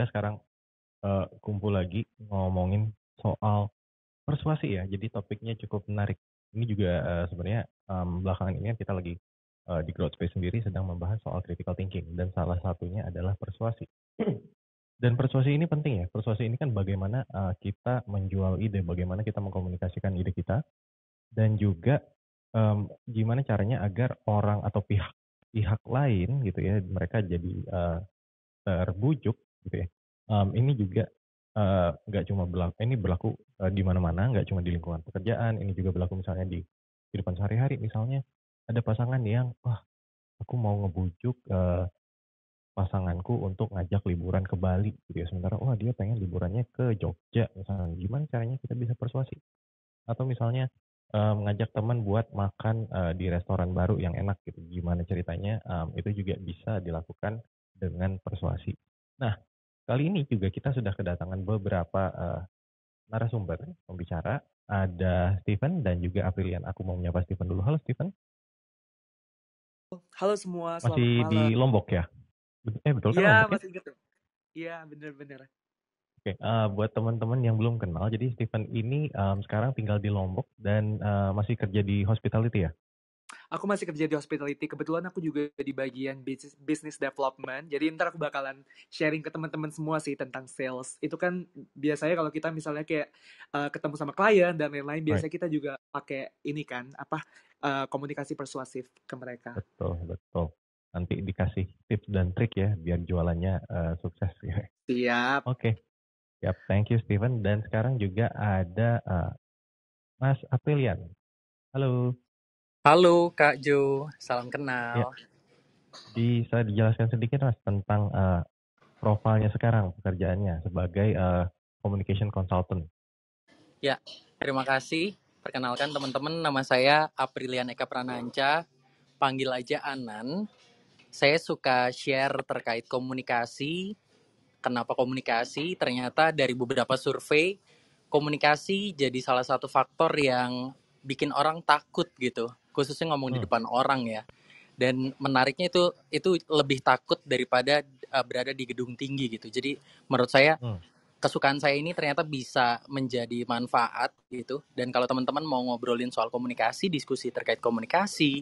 kita sekarang uh, kumpul lagi ngomongin soal persuasi ya. Jadi topiknya cukup menarik. Ini juga uh, sebenarnya um, belakangan ini kan kita lagi uh, di Growth Space sendiri sedang membahas soal critical thinking dan salah satunya adalah persuasi. dan persuasi ini penting ya. Persuasi ini kan bagaimana uh, kita menjual ide, bagaimana kita mengkomunikasikan ide kita, dan juga um, gimana caranya agar orang atau pihak pihak lain gitu ya mereka jadi uh, terbujuk gitu ya um, ini juga eh, nggak uh, cuma berlaku ini berlaku uh, di mana-mana nggak cuma di lingkungan pekerjaan ini juga berlaku misalnya di kehidupan sehari-hari misalnya ada pasangan yang wah aku mau ngebujuk uh, pasanganku untuk ngajak liburan ke Bali gitu ya sementara wah dia pengen liburannya ke Jogja misalnya gimana caranya kita bisa persuasi atau misalnya uh, ngajak teman buat makan uh, di restoran baru yang enak gitu gimana ceritanya um, itu juga bisa dilakukan dengan persuasi nah Kali ini juga kita sudah kedatangan beberapa uh, narasumber pembicara. Ada Steven dan juga Aprilian. Aku mau menyapa Steven dulu. Halo Steven. Halo semua, selamat Masih malam. di Lombok ya? Eh betul kan? Iya, ya? masih ya? gitu. Iya, benar-benar. Oke, okay, uh, eh, buat teman-teman yang belum kenal, jadi Steven ini um, sekarang tinggal di Lombok dan uh, masih kerja di hospitality ya? aku masih kerja di hospitality. Kebetulan aku juga di bagian business, business development. Jadi ntar aku bakalan sharing ke teman-teman semua sih tentang sales. Itu kan biasanya kalau kita misalnya kayak uh, ketemu sama klien dan lain-lain, biasanya right. kita juga pakai ini kan apa uh, komunikasi persuasif ke mereka. Betul, betul. Nanti dikasih tips dan trik ya biar jualannya uh, sukses ya. Siap. Oke. Okay. Yap, thank you Steven. Dan sekarang juga ada uh, Mas Aprilian. Halo. Halo Kak Jo, salam Ya, kenal. bisa dijelaskan sedikit Mas tentang eh, profilnya sekarang, pekerjaannya sebagai eh, communication consultant. Ya, terima kasih. Perkenalkan teman-teman, nama saya Aprilian Eka Prananca, panggil aja Anan. Saya suka share terkait komunikasi. Kenapa komunikasi? Ternyata dari beberapa survei, komunikasi jadi salah satu faktor yang bikin orang takut gitu khususnya ngomong hmm. di depan orang ya dan menariknya itu itu lebih takut daripada uh, berada di gedung tinggi gitu jadi menurut saya hmm. kesukaan saya ini ternyata bisa menjadi manfaat gitu dan kalau teman-teman mau ngobrolin soal komunikasi diskusi terkait komunikasi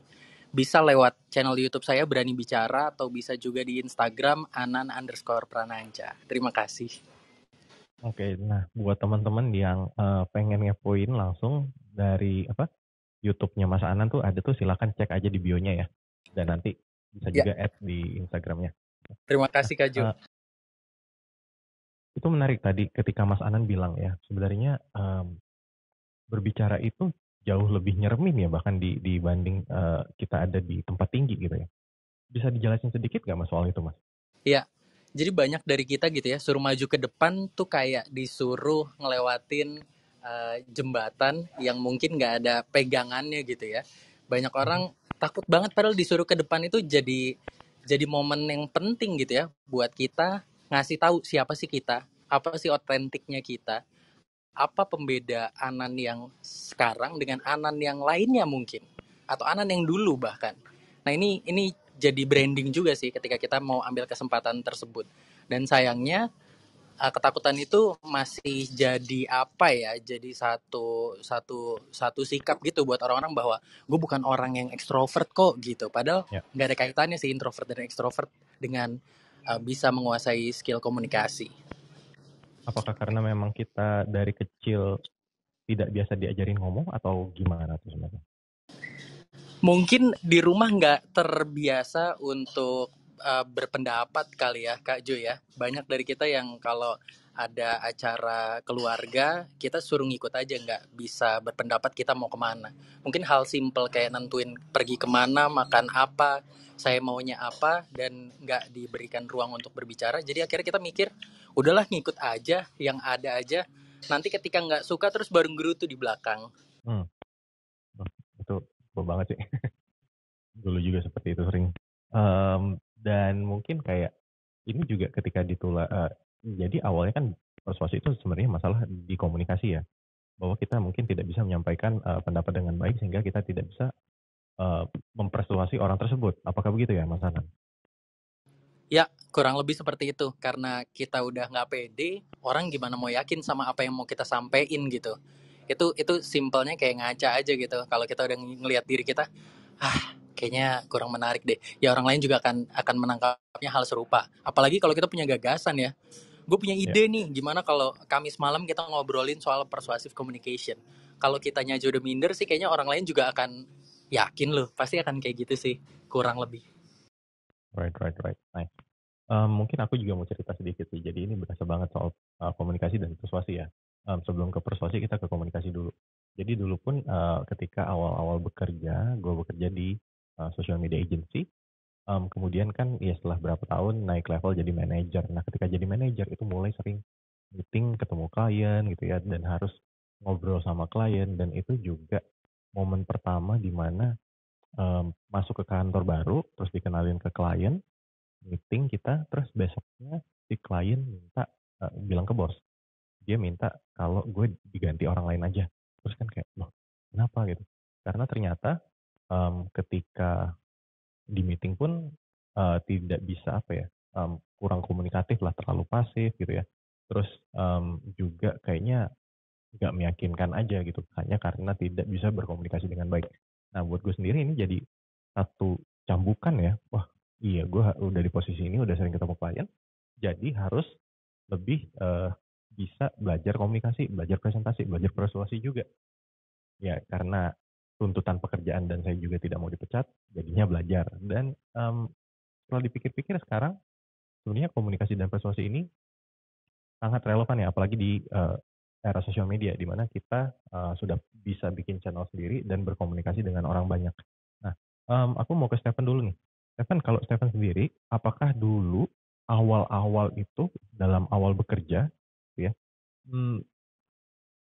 bisa lewat channel YouTube saya berani bicara atau bisa juga di Instagram Anan underscore prananca terima kasih oke nah buat teman-teman yang uh, pengen ngepoin langsung dari apa YouTube-nya Mas Anan tuh ada tuh silahkan cek aja di bio-nya ya. Dan nanti bisa ya. juga yeah. add di Instagram-nya. Terima kasih Kak Ju. Uh, eh, itu menarik tadi ketika Mas Anan bilang ya, sebenarnya um, berbicara itu jauh lebih nyermin ya bahkan di, dibanding uh, kita ada di tempat tinggi gitu ya. Bisa dijelasin sedikit gak Mas soal itu Mas? Iya, jadi banyak dari kita gitu ya, suruh maju ke depan tuh kayak disuruh ngelewatin Eh, jembatan yang mungkin nggak ada pegangannya gitu ya. Banyak hmm. orang takut banget padahal disuruh ke depan itu jadi jadi momen yang penting gitu ya buat kita ngasih tahu siapa sih kita, apa sih otentiknya kita, apa pembeda Anan yang sekarang dengan Anan yang lainnya mungkin atau Anan yang dulu bahkan. Nah ini ini jadi branding juga sih ketika kita mau ambil kesempatan tersebut. Dan sayangnya uh, ketakutan itu masih jadi apa ya jadi satu satu satu sikap gitu buat orang-orang bahwa gue bukan orang yang ekstrovert kok gitu padahal ya. nggak yeah. ada kaitannya sih introvert dan ekstrovert dengan uh, bisa menguasai skill komunikasi apakah karena memang kita dari kecil tidak biasa diajarin ngomong atau gimana tuh sebenarnya mungkin di rumah nggak terbiasa untuk uh, berpendapat kali ya Kak Jo ya. Banyak dari kita yang kalau ada acara keluarga, kita suruh ngikut aja nggak bisa berpendapat kita mau kemana. Mungkin hal simple kayak nentuin pergi kemana, makan apa, saya maunya apa, dan nggak diberikan ruang untuk berbicara. Jadi akhirnya kita mikir, udahlah ngikut aja, yang ada aja. Nanti ketika nggak suka terus baru gerutu di belakang. Hmm. Itu banget sih. Dulu juga seperti itu sering. Um, dan mungkin kayak ini juga ketika ditula uh, jadi awalnya kan persuasi itu sebenarnya masalah di komunikasi ya bahwa kita mungkin tidak bisa menyampaikan uh, pendapat dengan baik sehingga kita tidak bisa uh, mempersuasi orang tersebut apakah begitu ya Mas Anang? Ya kurang lebih seperti itu karena kita udah nggak pede orang gimana mau yakin sama apa yang mau kita sampaikan gitu itu itu simpelnya kayak ngaca aja gitu kalau kita udah ngelihat diri kita ah kayaknya kurang menarik deh. Ya orang lain juga akan akan menangkapnya hal serupa. Apalagi kalau kita punya gagasan ya. Gue punya iya. ide yeah. nih, gimana kalau Kamis malam kita ngobrolin soal persuasif communication. Kalau kita aja udah minder sih, kayaknya orang lain juga akan yakin loh, pasti akan kayak gitu sih, kurang lebih. Right, right, right, nice. Um, mungkin aku juga mau cerita sedikit sih. Jadi ini berasa banget soal uh, komunikasi dan persuasi ya. Um, sebelum ke persuasi kita ke komunikasi dulu. Jadi dulu pun uh, ketika awal-awal bekerja, gue bekerja di Eh, social media agency. Um, kemudian kan ya setelah berapa tahun naik level jadi manager. Nah ketika jadi manager itu mulai sering meeting ketemu klien gitu ya dan harus ngobrol sama klien dan itu juga momen pertama di mana um, masuk ke kantor baru terus dikenalin ke klien meeting kita terus besoknya si klien minta uh, bilang ke bos dia minta kalau gue diganti orang lain aja terus kan kayak loh kenapa gitu karena ternyata um, ketika di meeting pun uh, tidak bisa apa ya um, kurang komunikatif lah terlalu pasif gitu ya terus um, juga kayaknya nggak meyakinkan aja gitu hanya karena tidak bisa berkomunikasi dengan baik nah buat gue sendiri ini jadi satu cambukan ya wah iya gue udah di posisi ini udah sering ketemu klien jadi harus lebih uh, bisa belajar komunikasi belajar presentasi belajar persuasi juga ya karena tuntutan pekerjaan dan saya juga tidak mau dipecat, jadinya belajar. Dan um, setelah dipikir-pikir sekarang, sebenarnya komunikasi dan persuasi ini sangat relevan ya, apalagi di uh, era sosial media, di mana kita uh, sudah bisa bikin channel sendiri dan berkomunikasi dengan orang banyak. Nah, um, aku mau ke Stephen dulu nih. Stephen, kalau Stephen sendiri, apakah dulu awal-awal itu dalam awal bekerja, ya, hmm,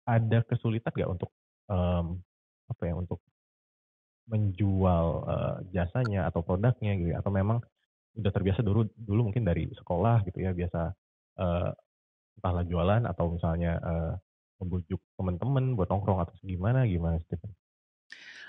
ada kesulitan nggak untuk um, apa ya untuk menjual uh, jasanya atau produknya gitu ya, atau memang udah terbiasa dulu dulu mungkin dari sekolah gitu ya biasa uh, entahlah jualan atau misalnya uh, eh, membujuk temen-temen buat nongkrong atau gimana gimana Stephen?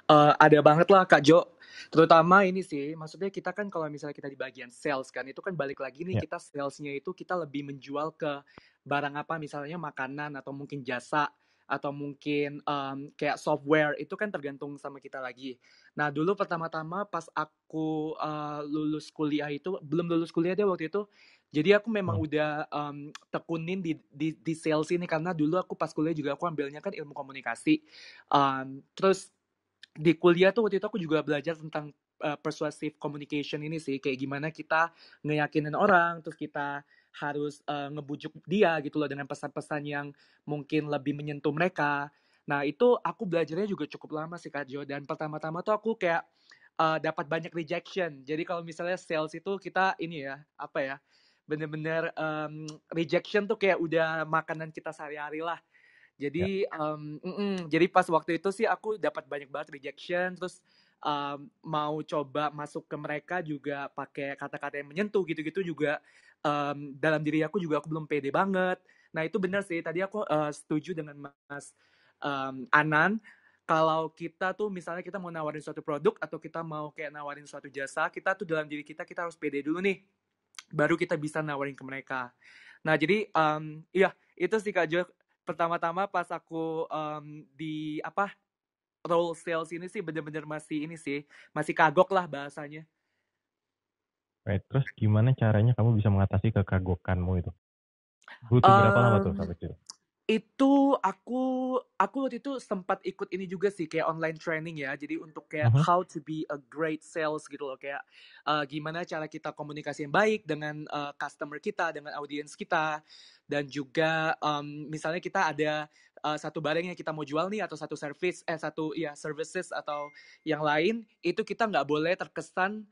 Uh, ada banget lah Kak Jo, terutama ini sih maksudnya kita kan kalau misalnya kita di bagian sales kan itu kan balik lagi nih yeah. kita salesnya itu kita lebih menjual ke barang apa misalnya makanan atau mungkin jasa atau mungkin um, kayak software itu kan tergantung sama kita lagi. Nah dulu pertama-tama pas aku uh, lulus kuliah itu belum lulus kuliah deh waktu itu, jadi aku memang hmm. udah um, tekunin di, di di sales ini karena dulu aku pas kuliah juga aku ambilnya kan ilmu komunikasi, um, terus di kuliah tuh waktu itu aku juga belajar tentang uh, persuasive communication ini sih kayak gimana kita ngeyakinin orang terus kita harus uh, ngebujuk dia gitu loh dengan pesan-pesan yang mungkin lebih menyentuh mereka. Nah itu aku belajarnya juga cukup lama sih Kak Jo dan pertama-tama tuh aku kayak uh, dapat banyak rejection. Jadi kalau misalnya sales itu kita ini ya apa ya bener-bener um, rejection tuh kayak udah makanan kita sehari-hari lah. Jadi ya. um, jadi pas waktu itu sih aku dapat banyak banget rejection terus um, mau coba masuk ke mereka juga pakai kata-kata yang menyentuh gitu-gitu juga um, dalam diri aku juga aku belum pede banget nah itu benar sih tadi aku uh, setuju dengan mas um, Anan kalau kita tuh misalnya kita mau nawarin suatu produk atau kita mau kayak nawarin suatu jasa, kita tuh dalam diri kita kita harus pede dulu nih. Baru kita bisa nawarin ke mereka. Nah, jadi um, iya, itu sih Kak Jo. Pertama-tama pas aku um, di apa role sales ini sih bener-bener masih ini sih, masih kagok lah bahasanya. Right. Terus gimana caranya kamu bisa mengatasi kekagokanmu itu? Butuh uh, berapa lama tuh sampai situ? Itu aku aku waktu itu sempat ikut ini juga sih kayak online training ya. Jadi untuk kayak uh mm-hmm. -huh. how to be a great sales gitu loh kayak uh, gimana cara kita komunikasi yang baik dengan uh, customer kita, dengan audiens kita dan juga um, misalnya kita ada uh, satu barang yang kita mau jual nih atau satu service eh satu ya services atau yang lain itu kita nggak boleh terkesan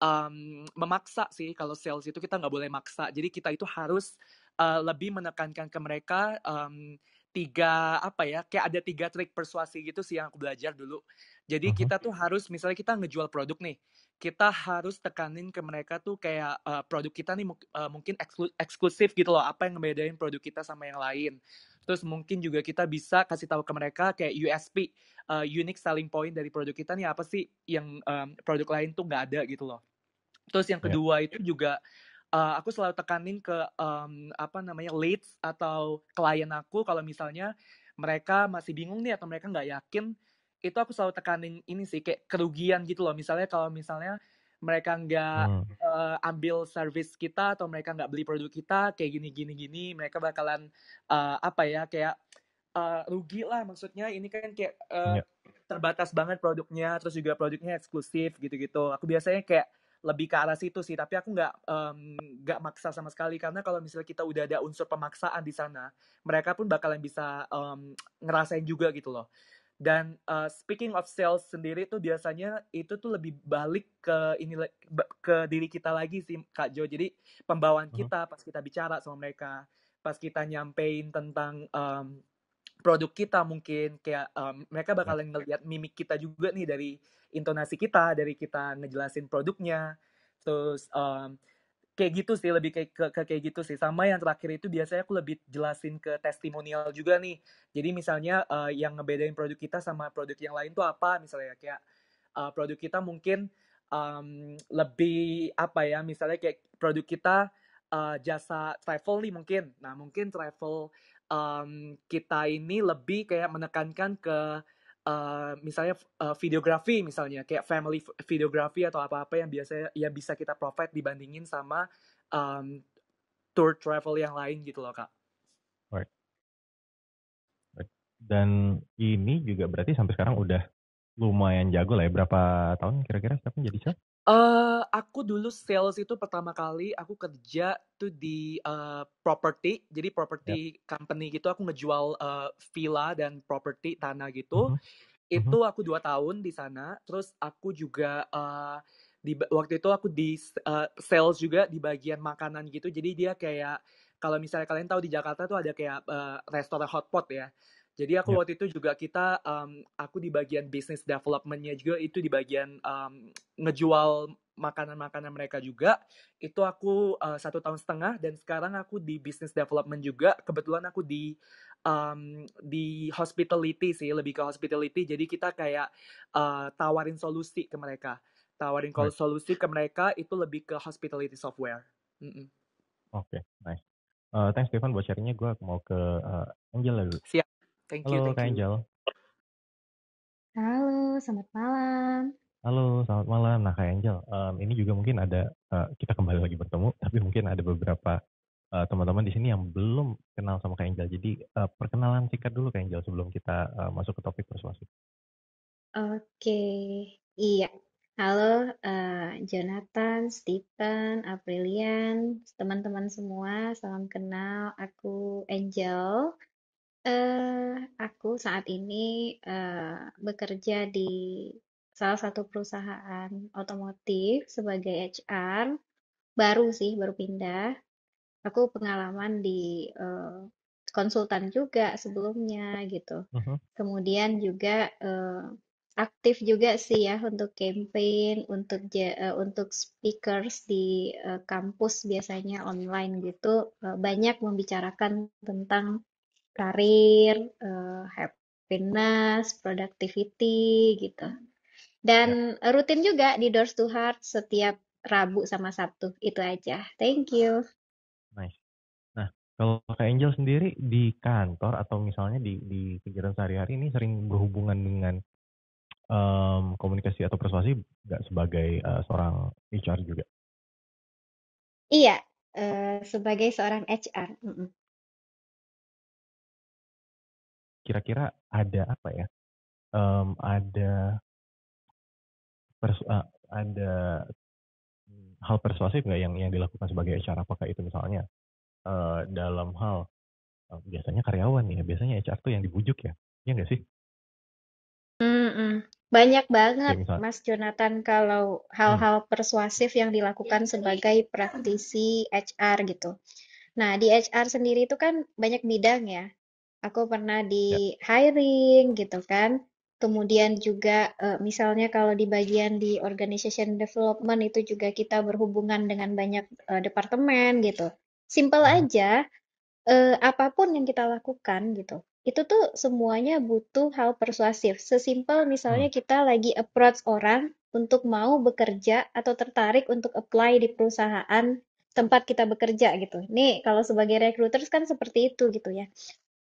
um, memaksa sih kalau sales itu kita nggak boleh maksa. Jadi kita itu harus uh, lebih menekankan ke mereka um, tiga apa ya kayak ada tiga trik persuasi gitu sih yang aku belajar dulu. Jadi uh hmm, -huh. kita tuh harus misalnya kita ngejual produk nih, kita harus tekanin ke mereka tuh kayak uh, produk kita nih uh, mungkin eksklusif gitu loh apa yang ngebedain produk kita sama yang lain. Terus mungkin juga kita bisa kasih tahu ke mereka kayak USP, uh, unique selling point dari produk kita nih apa sih yang um, produk lain tuh nggak ada gitu loh. Terus yang ya. kedua yeah. itu juga uh, aku selalu tekanin ke um, apa namanya leads atau klien aku kalau misalnya mereka masih bingung nih atau mereka nggak yakin itu aku selalu tekanin ini sih kayak kerugian gitu loh misalnya kalau misalnya mereka nggak hmm. uh, ambil service kita atau mereka nggak beli produk kita kayak gini gini gini mereka bakalan uh, apa ya kayak uh, rugi lah maksudnya ini kan kayak uh, yeah. terbatas banget produknya terus juga produknya eksklusif gitu-gitu aku biasanya kayak lebih ke arah situ sih tapi aku nggak nggak um, maksa sama sekali karena kalau misalnya kita udah ada unsur pemaksaan di sana mereka pun bakalan bisa um, ngerasain juga gitu loh dan uh, speaking of sales sendiri tuh biasanya itu tuh lebih balik ke ini ke diri kita lagi sih Kak Jo. Jadi pembawaan kita pas kita bicara sama mereka, pas kita nyampein tentang um, produk kita mungkin kayak um, mereka bakalan ngeliat mimik kita juga nih dari intonasi kita dari kita ngejelasin produknya terus um, kayak gitu sih lebih kayak ke, ke kayak gitu sih sama yang terakhir itu biasanya aku lebih jelasin ke testimonial juga nih jadi misalnya uh, yang ngebedain produk kita sama produk yang lain tuh apa misalnya kayak uh, produk kita mungkin um, lebih apa ya misalnya kayak produk kita uh, jasa travel nih mungkin nah mungkin travel um, kita ini lebih kayak menekankan ke uh, misalnya uh, videografi misalnya kayak family videografi atau apa-apa yang biasanya ya bisa kita profit dibandingin sama um, tour travel yang lain gitu loh kak. Dan ini juga berarti sampai sekarang udah lumayan jago lah ya berapa tahun kira-kira siapa jadi chef? Uh, aku dulu sales itu pertama kali aku kerja tuh di, uh, eh, property, Jadi property yeah. company gitu aku ngejual, uh, villa dan property tanah gitu. Mm -hmm. Itu mm-hmm. aku dua tahun di sana, terus aku juga, uh, di waktu itu aku di uh, sales juga di bagian makanan gitu. Jadi dia kayak kalau misalnya kalian tahu di Jakarta tuh ada kayak, uh, restoran hotpot ya. Jadi aku iya. waktu itu juga kita, um, aku di bagian business developmentnya juga itu di bagian, um, ngejual makanan-makanan mereka juga. Itu aku, uh, satu tahun setengah dan sekarang aku di business development juga. Kebetulan aku di, um, di hospitality sih, lebih ke hospitality. Jadi kita kayak, uh, tawarin solusi ke mereka. Tawarin solusi ke mereka itu lebih ke hospitality software. -mm. Oke, nice. Uh, thanks Stefan buat sharing gue mau ke, uh, Angela dulu. Siap. Thank you, Halo, thank Kak you. Angel. Halo, selamat malam. Halo, selamat malam. Nah, Kak Angel, um, ini juga mungkin ada uh, kita kembali lagi bertemu, tapi mungkin ada beberapa uh, teman-teman di sini yang belum kenal sama Kak Angel. Jadi uh, perkenalan singkat dulu Kak Angel sebelum kita uh, masuk ke topik persuasi. Oke, okay. iya. Halo uh, Jonathan, Stephen, Aprilian, teman-teman semua, salam kenal. Aku Angel eh aku saat ini, eh, bekerja di salah satu perusahaan otomotif sebagai HR. Baru sih, baru pindah. Aku pengalaman di, eh, konsultan juga sebelumnya, gitu. -huh. Mm-hmm. Kemudian juga, eh, aktif juga sih ya untuk campaign, untuk ja untuk speakers di, kampus biasanya online gitu, banyak membicarakan tentang karir, uh, happiness, productivity gitu. Dan Dan ya. rutin juga di Doors to Heart setiap Rabu sama Sabtu, itu aja. Thank you. Nice. Nah, kalau Kak Angel sendiri di kantor atau misalnya di di kegiatan sehari-hari ini sering berhubungan dengan um, komunikasi atau persuasi nggak sebagai, uh, seorang HR juga? Iya, uh, sebagai seorang HR, -mm kira-kira ada apa ya? Um, ada persu uh, ada hmm, hal persuasif nggak yang yang dilakukan sebagai HR? Apakah itu misalnya uh, dalam hal uh, biasanya karyawan ya, biasanya HR tuh yang dibujuk ya, ya nggak sih? Mm -mm. Banyak banget, ya, Mas Jonathan, kalau hmm. hal-hal persuasif yang dilakukan sebagai praktisi HR gitu. Nah, di HR sendiri itu kan banyak bidang ya. Aku pernah di ya. hiring gitu kan. Kemudian juga, uh, misalnya kalau di bagian di organization development itu juga kita berhubungan dengan banyak, uh, departemen gitu. Simple hmm. aja, uh, apapun yang kita lakukan gitu, itu tuh semuanya butuh hal persuasif. Sesimpel misalnya hmm. kita lagi approach orang untuk mau bekerja atau tertarik untuk apply di perusahaan tempat kita bekerja gitu. Nih, kalau sebagai recruiters kan seperti itu gitu ya.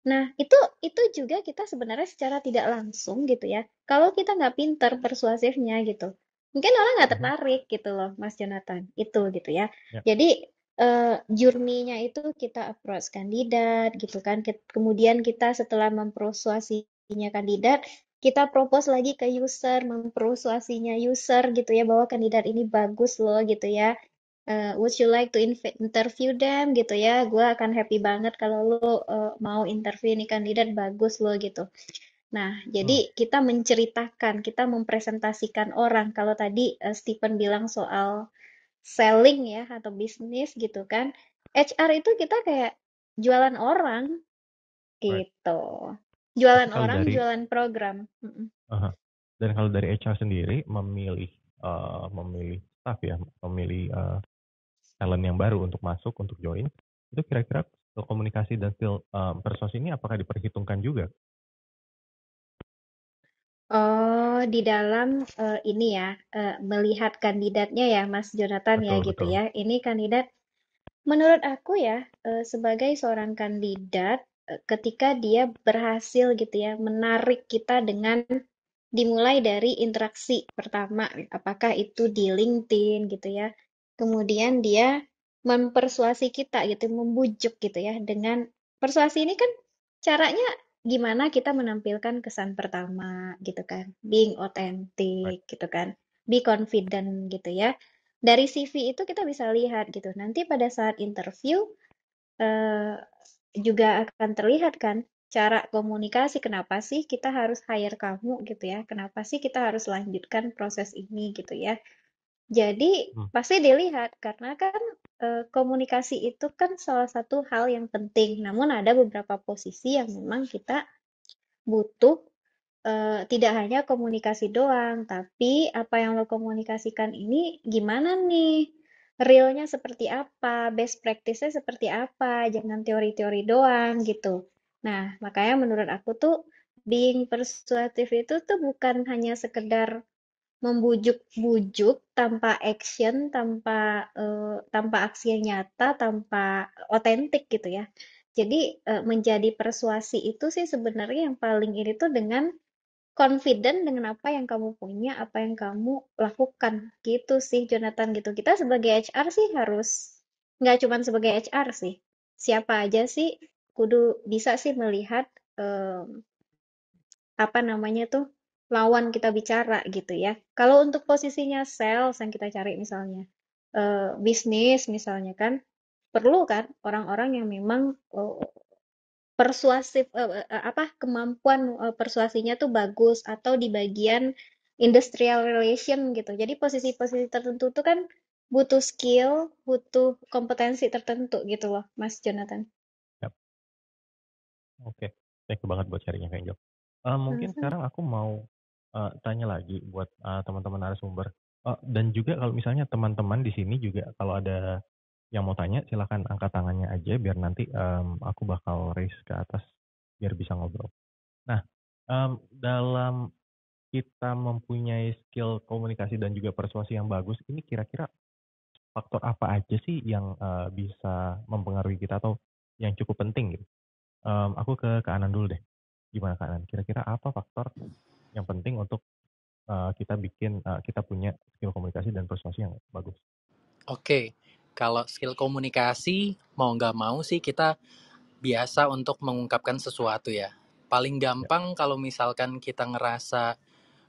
Nah, itu itu juga kita sebenarnya secara tidak langsung gitu ya. Kalau kita nggak pinter persuasifnya gitu, mungkin orang nggak mhm. tertarik gitu loh, Mas Jonathan. Itu gitu ya. Ya. Jadi uh, eh, journey-nya itu kita approach kandidat gitu kan. Kemudian kita setelah mempersuasinya kandidat, kita propose lagi ke user, mempersuasinya user gitu ya bahwa kandidat ini bagus loh gitu ya uh, would you like to interview them gitu ya gue akan happy banget kalau lo uh, eh, mau interview ini kandidat bagus lo gitu nah jadi hmm. kita menceritakan kita mempresentasikan orang kalau tadi uh, eh, Stephen bilang soal selling ya atau bisnis gitu kan HR itu kita kayak jualan orang gitu jualan kalau orang dari, jualan program uh, dan kalau dari HR sendiri memilih uh, memilih staff ya memilih uh, talent yang baru untuk masuk untuk join itu kira-kira komunikasi dan skill um, persuasi ini apakah diperhitungkan juga? Oh, di dalam uh, ini ya uh, melihat kandidatnya ya, Mas Jonathan ya, betul, ya gitu betul. ya. Ini kandidat menurut aku ya uh, sebagai seorang kandidat e, ketika dia berhasil gitu ya menarik kita dengan dimulai dari interaksi pertama apakah itu di LinkedIn gitu ya Kemudian dia mempersuasi kita gitu, membujuk gitu ya. Dengan persuasi ini kan caranya gimana kita menampilkan kesan pertama gitu kan. Being authentic gitu kan. Be confident gitu ya. Dari CV itu kita bisa lihat gitu. Nanti pada saat interview uh, juga akan terlihat kan cara komunikasi kenapa sih kita harus hire kamu gitu ya kenapa sih kita harus lanjutkan proses ini gitu ya jadi Hmm. pasti dilihat karena kan, e, komunikasi itu kan salah satu hal yang penting, namun ada beberapa posisi yang memang kita butuh, eee, tidak hanya komunikasi doang, tapi apa yang lo komunikasikan ini gimana nih, realnya seperti apa, best practice seperti apa, jangan teori-teori doang gitu. Nah, makanya menurut aku tuh being persuasive itu tuh bukan hanya sekedar membujuk-bujuk tanpa action, tanpa uh, tanpa aksi yang nyata, tanpa otentik gitu ya. Jadi uh, menjadi persuasi itu sih sebenarnya yang paling ini tuh dengan confident dengan apa yang kamu punya, apa yang kamu lakukan gitu sih Jonathan gitu. Kita sebagai HR sih harus nggak cuma sebagai HR sih. Siapa aja sih kudu bisa sih melihat um, apa namanya tuh lawan kita bicara gitu ya. Kalau untuk posisinya sales yang kita cari misalnya uh, bisnis misalnya kan perlu kan orang-orang yang memang uh, persuasif uh, apa kemampuan persuasinya tuh bagus atau di bagian industrial relation gitu. Jadi posisi-posisi tertentu tuh kan butuh skill, butuh kompetensi tertentu gitu loh, Mas Jonathan. Yep. Oke, okay. thank you banget buat carinya Kang Angel. Uh, mungkin mm -hmm. sekarang aku mau uh, tanya lagi buat uh, teman-teman narasumber. Uh, dan juga kalau misalnya teman-teman di sini juga kalau ada yang mau tanya silahkan angkat tangannya aja biar nanti um, aku bakal raise ke atas biar bisa ngobrol. Nah, um, dalam kita mempunyai skill komunikasi dan juga persuasi yang bagus, ini kira-kira faktor apa aja sih yang uh, bisa mempengaruhi kita atau yang cukup penting gitu? Um, aku ke Kak Anan dulu deh. Gimana Kak Anan? Kira-kira apa faktor yang penting untuk uh, kita bikin uh, kita punya skill komunikasi dan persuasi yang bagus. Oke, okay. kalau skill komunikasi mau nggak mau sih kita biasa untuk mengungkapkan sesuatu ya. Paling ya. gampang ya. kalau misalkan kita ngerasa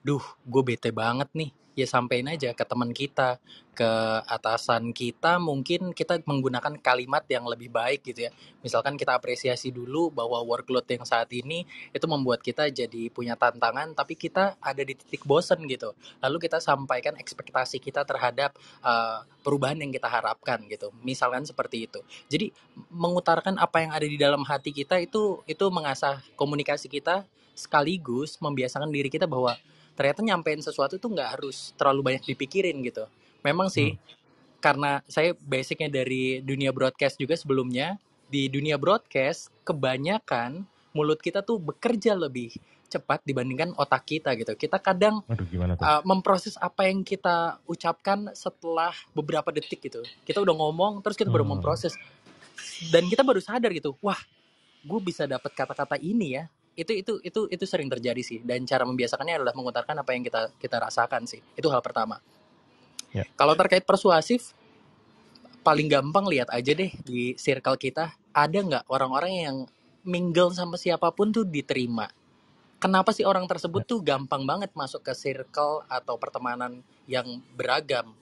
duh gue bete banget nih ya sampein aja ke teman kita ke atasan kita mungkin kita menggunakan kalimat yang lebih baik gitu ya misalkan kita apresiasi dulu bahwa workload yang saat ini itu membuat kita jadi punya tantangan tapi kita ada di titik bosen gitu lalu kita sampaikan ekspektasi kita terhadap uh, perubahan yang kita harapkan gitu misalkan seperti itu jadi mengutarakan apa yang ada di dalam hati kita itu itu mengasah komunikasi kita sekaligus membiasakan diri kita bahwa ternyata nyampein sesuatu itu nggak harus terlalu banyak dipikirin gitu memang sih hmm. karena saya basicnya dari dunia broadcast juga sebelumnya di dunia broadcast kebanyakan mulut kita tuh bekerja lebih cepat dibandingkan otak kita gitu. Kita kadang Aduh, tuh? Uh, memproses apa yang kita ucapkan setelah beberapa detik gitu. Kita udah ngomong terus kita baru hmm. memproses dan kita baru sadar gitu. Wah, gue bisa dapat kata-kata ini ya itu itu itu itu sering terjadi sih dan cara membiasakannya adalah mengutarakan apa yang kita kita rasakan sih itu hal pertama yeah. kalau terkait persuasif paling gampang lihat aja deh di circle kita ada nggak orang-orang yang mingle sama siapapun tuh diterima kenapa sih orang tersebut ya. tuh gampang banget masuk ke circle atau pertemanan yang beragam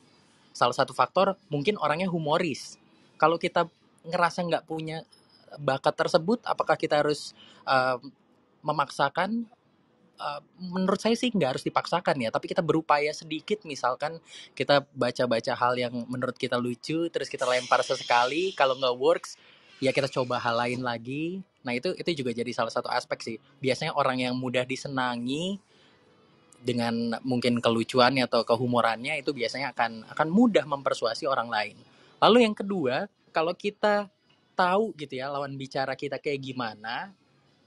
salah satu faktor mungkin orangnya humoris kalau kita ngerasa nggak punya bakat tersebut apakah kita harus uh, memaksakan Uh, menurut saya sih nggak harus dipaksakan ya, tapi kita berupaya sedikit misalkan kita baca-baca hal yang menurut kita lucu, terus kita lempar sesekali, kalau nggak works ya kita coba hal lain lagi. Nah itu itu juga jadi salah satu aspek sih. Biasanya orang yang mudah disenangi dengan mungkin kelucuannya atau kehumorannya itu biasanya akan akan mudah mempersuasi orang lain. Lalu yang kedua, kalau kita tahu gitu ya lawan bicara kita kayak gimana,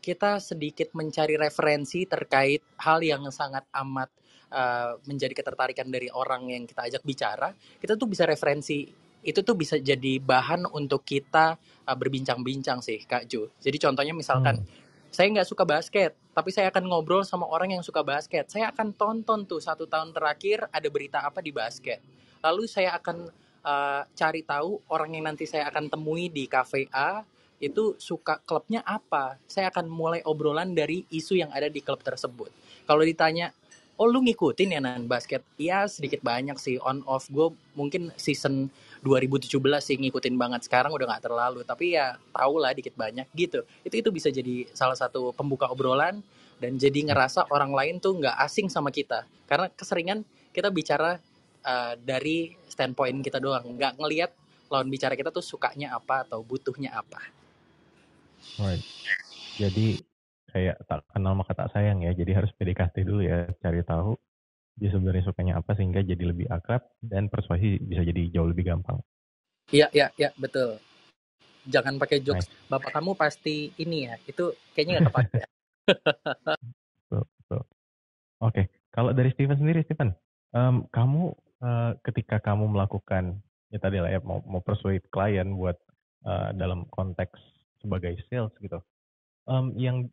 kita sedikit mencari referensi terkait hal yang sangat amat uh, menjadi ketertarikan dari orang yang kita ajak bicara, kita tuh bisa referensi itu tuh bisa jadi bahan untuk kita uh, berbincang-bincang sih Kak Ju. Jadi contohnya misalkan hmm saya nggak suka basket, tapi saya akan ngobrol sama orang yang suka basket. Saya akan tonton tuh satu tahun terakhir ada berita apa di basket. Lalu saya akan uh, cari tahu orang yang nanti saya akan temui di kafe A itu suka klubnya apa, saya akan mulai obrolan dari isu yang ada di klub tersebut. Kalau ditanya, oh lu ngikutin ya Nan basket? Iya sedikit banyak sih on off. Gue mungkin season 2017 sih ngikutin banget. Sekarang udah nggak terlalu, tapi ya tau lah dikit banyak gitu. Itu itu bisa jadi salah satu pembuka obrolan dan jadi ngerasa orang lain tuh nggak asing sama kita. Karena keseringan kita bicara uh, dari standpoint kita doang, nggak ngelihat lawan bicara kita tuh sukanya apa atau butuhnya apa. Right. Jadi kayak tak kenal maka tak sayang ya. Jadi harus PDKT dulu ya, cari tahu dia sebenarnya sukanya apa sehingga jadi lebih akrab dan persuasi bisa jadi jauh lebih gampang. Iya, iya, iya, betul. Jangan pakai jokes. Nice. Bapak kamu pasti ini ya. Itu kayaknya nggak tepat. Ya. betul, betul. Oke, okay. kalau dari Steven sendiri, Steven, um, kamu uh, ketika kamu melakukan ya tadi lah ya mau, mau persuade klien buat uh, dalam konteks sebagai sales gitu um, yang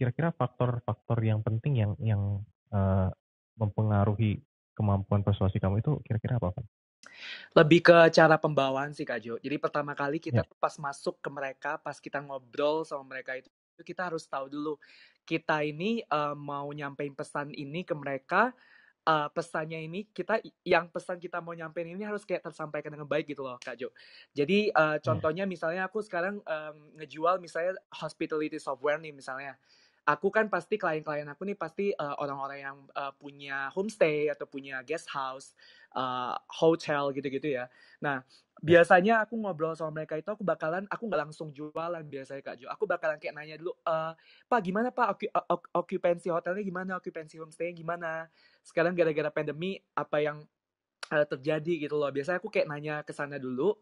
kira-kira faktor-faktor yang penting yang yang uh, mempengaruhi kemampuan persuasi kamu itu kira-kira apa Pak? Lebih ke cara pembawaan sih Kak Jo. Jadi pertama kali kita yeah. pas masuk ke mereka, pas kita ngobrol sama mereka itu kita harus tahu dulu kita ini uh, mau nyampein pesan ini ke mereka uh, pesannya ini kita yang pesan kita mau nyampein ini harus kayak tersampaikan dengan baik gitu loh Kak Jo. Jadi uh, contohnya misalnya aku sekarang um, ngejual misalnya hospitality software nih misalnya. Aku kan pasti klien-klien aku nih pasti orang eh, orang-orang yang uh, punya homestay atau punya guest house, uh, hotel gitu-gitu ya. Nah, biasanya aku ngobrol sama mereka itu aku bakalan aku nggak langsung jualan biasanya kak Jo aku bakalan kayak nanya dulu e, pak gimana pak okupansi hotelnya gimana okupansi homestaynya gimana sekarang gara-gara pandemi apa yang uh, terjadi gitu loh biasanya aku kayak nanya ke sana dulu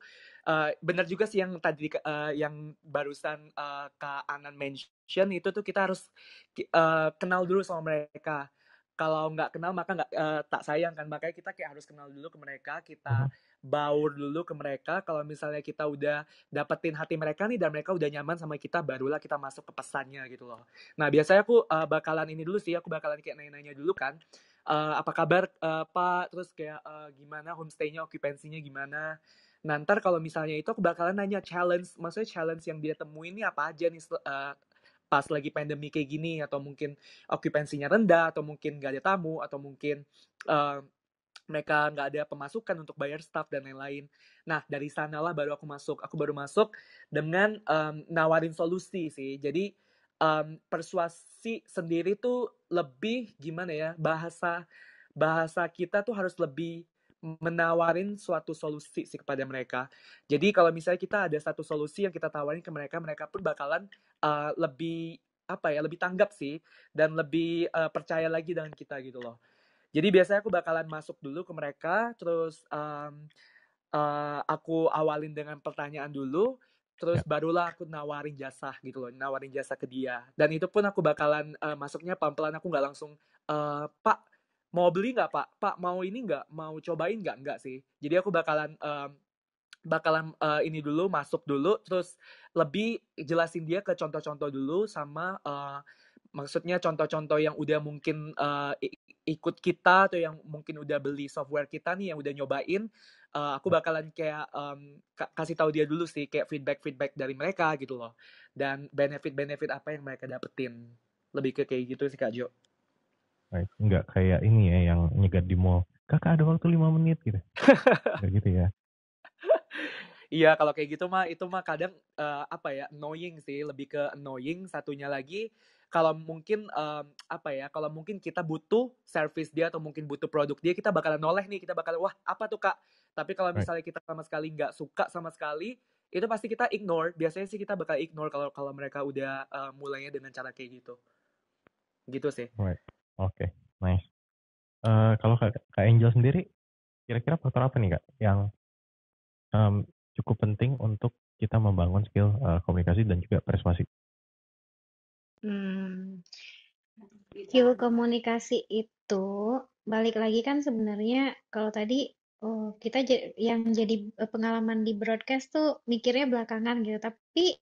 uh, bener juga sih yang tadi uh, yang barusan uh, kak Anan mention itu tuh kita harus uh, kenal dulu sama mereka kalau nggak kenal maka nggak uh, tak sayang kan makanya kita kayak harus kenal dulu ke mereka kita hmm baur dulu ke mereka kalau misalnya kita udah dapetin hati mereka nih dan mereka udah nyaman sama kita barulah kita masuk ke pesannya gitu loh nah biasanya aku uh, bakalan ini dulu sih aku bakalan kayak nanya-nanya dulu kan uh, apa kabar uh, pak terus kayak uh, gimana homestaynya okupansinya gimana nanti kalau misalnya itu aku bakalan nanya challenge maksudnya challenge yang dia temuin ini apa aja nih uh, pas lagi pandemi kayak gini atau mungkin okupansinya rendah atau mungkin gak ada tamu atau mungkin uh, mereka nggak ada pemasukan untuk bayar staff dan lain-lain. Nah dari sanalah baru aku masuk, aku baru masuk dengan um, nawarin solusi sih. Jadi um, persuasi sendiri tuh lebih gimana ya bahasa bahasa kita tuh harus lebih menawarin suatu solusi sih kepada mereka. Jadi kalau misalnya kita ada satu solusi yang kita tawarin ke mereka, mereka pun bakalan uh, lebih apa ya lebih tanggap sih dan lebih uh, percaya lagi dengan kita gitu loh. Jadi biasanya aku bakalan masuk dulu ke mereka, terus um, uh, aku awalin dengan pertanyaan dulu, terus ya. barulah aku nawarin jasa gitu loh, nawarin jasa ke dia. Dan itu pun aku bakalan uh, masuknya pelan-pelan, aku nggak langsung, uh, Pak mau beli nggak Pak? Pak mau ini nggak? Mau cobain nggak? Nggak sih. Jadi aku bakalan um, bakalan uh, ini dulu masuk dulu terus lebih jelasin dia ke contoh-contoh dulu sama uh, maksudnya contoh-contoh yang udah mungkin uh, ikut kita atau yang mungkin udah beli software kita nih yang udah nyobain uh, aku bakalan kayak um, kasih tahu dia dulu sih kayak feedback feedback dari mereka gitu loh dan benefit benefit apa yang mereka dapetin lebih ke kayak gitu sih kak Jo baik nggak kayak ini ya yang nyegat di mall kakak ada waktu lima menit gitu kayak gitu ya Iya, kalau kayak gitu mah itu mah kadang uh, apa ya annoying sih, lebih ke annoying. Satunya lagi kalau mungkin um, apa ya kalau mungkin kita butuh service dia atau mungkin butuh produk dia kita bakalan noleh nih kita bakalan wah apa tuh kak tapi kalau misalnya kita sama sekali nggak suka sama sekali itu pasti kita ignore biasanya sih kita bakal ignore kalau kalau mereka udah uh, mulainya dengan cara kayak gitu gitu sih right. oke okay. nice uh, kalau kak, kak Angel sendiri kira-kira faktor apa nih kak yang um, cukup penting untuk kita membangun skill uh, komunikasi dan juga persuasi Hmm. Skill komunikasi itu, balik lagi kan sebenarnya kalau tadi, oh, kita yang jadi, eh, pengalaman di broadcast tuh mikirnya belakangan gitu, tapi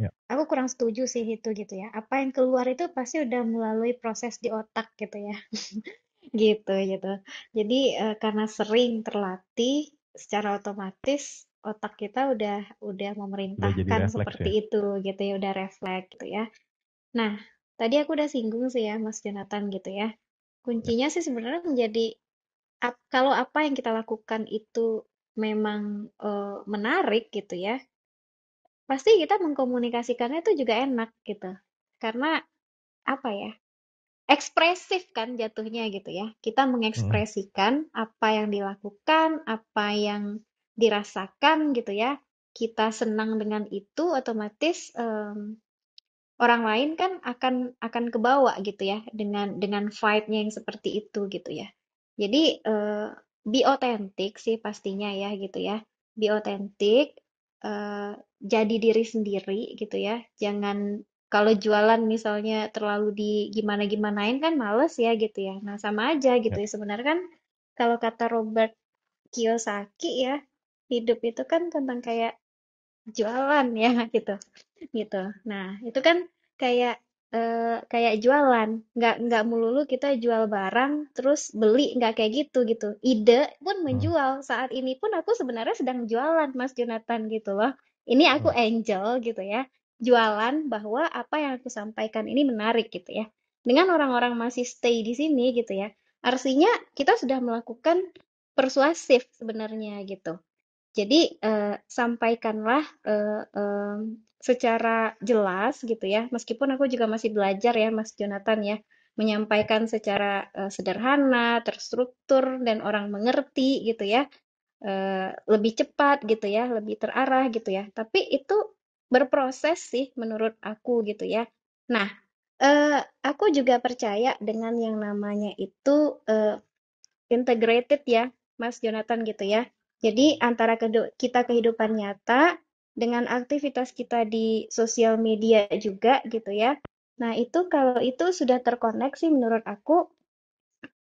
Ya. aku kurang setuju sih itu gitu ya. Apa yang keluar itu pasti udah melalui proses di otak gitu ya. Gitu gitu. Jadi, uh, karena sering terlatih, secara otomatis otak kita udah udah Udah seperti memerintahkan ya? seperti itu gitu ya, udah refleks gitu ya. Nah, tadi aku udah singgung sih ya Mas Jonathan gitu ya. Kuncinya sih sebenarnya menjadi kalau apa yang kita lakukan itu memang uh, menarik gitu ya, pasti kita mengkomunikasikannya itu juga enak gitu. Karena apa ya? Ekspresif kan jatuhnya gitu ya. Kita Hmm. mengekspresikan apa yang dilakukan, apa yang dirasakan gitu ya. Kita senang dengan itu otomatis mmm, orang lain kan akan akan kebawa gitu ya dengan dengan vibe-nya yang seperti itu gitu ya. Jadi uh, be authentic sih pastinya ya gitu ya. Be authentic uh, jadi diri sendiri gitu ya. Jangan kalau jualan misalnya terlalu di gimana-gimanain kan males ya gitu ya. Nah, sama aja gitu ya. ya. Sebenarnya kan kalau kata Robert Kiyosaki ya, hidup itu kan tentang kayak jualan ya gitu gitu nah itu kan kayak eh, kayak jualan nggak nggak melulu kita jual barang terus beli nggak kayak gitu gitu ide pun hmm. menjual saat ini pun aku sebenarnya sedang jualan Mas Jonathan gitu loh ini aku hmm. angel gitu ya jualan bahwa apa yang aku sampaikan ini menarik gitu ya dengan orang-orang masih stay di sini gitu ya artinya kita sudah melakukan persuasif sebenarnya gitu jadi uh, sampaikanlah, uh, um, secara jelas gitu ya, meskipun aku juga masih belajar ya Mas Jonathan ya, menyampaikan secara, uh, sederhana, terstruktur, dan orang mengerti gitu ya, uh, lebih cepat gitu ya, lebih terarah gitu ya, tapi itu berproses sih menurut aku gitu ya. Nah, uh, aku juga percaya dengan yang namanya itu, uh, integrated ya Mas Jonathan gitu ya. Jadi antara kita kehidupan nyata dengan aktivitas kita di sosial media juga gitu ya. Nah, itu kalau itu sudah terkoneksi menurut aku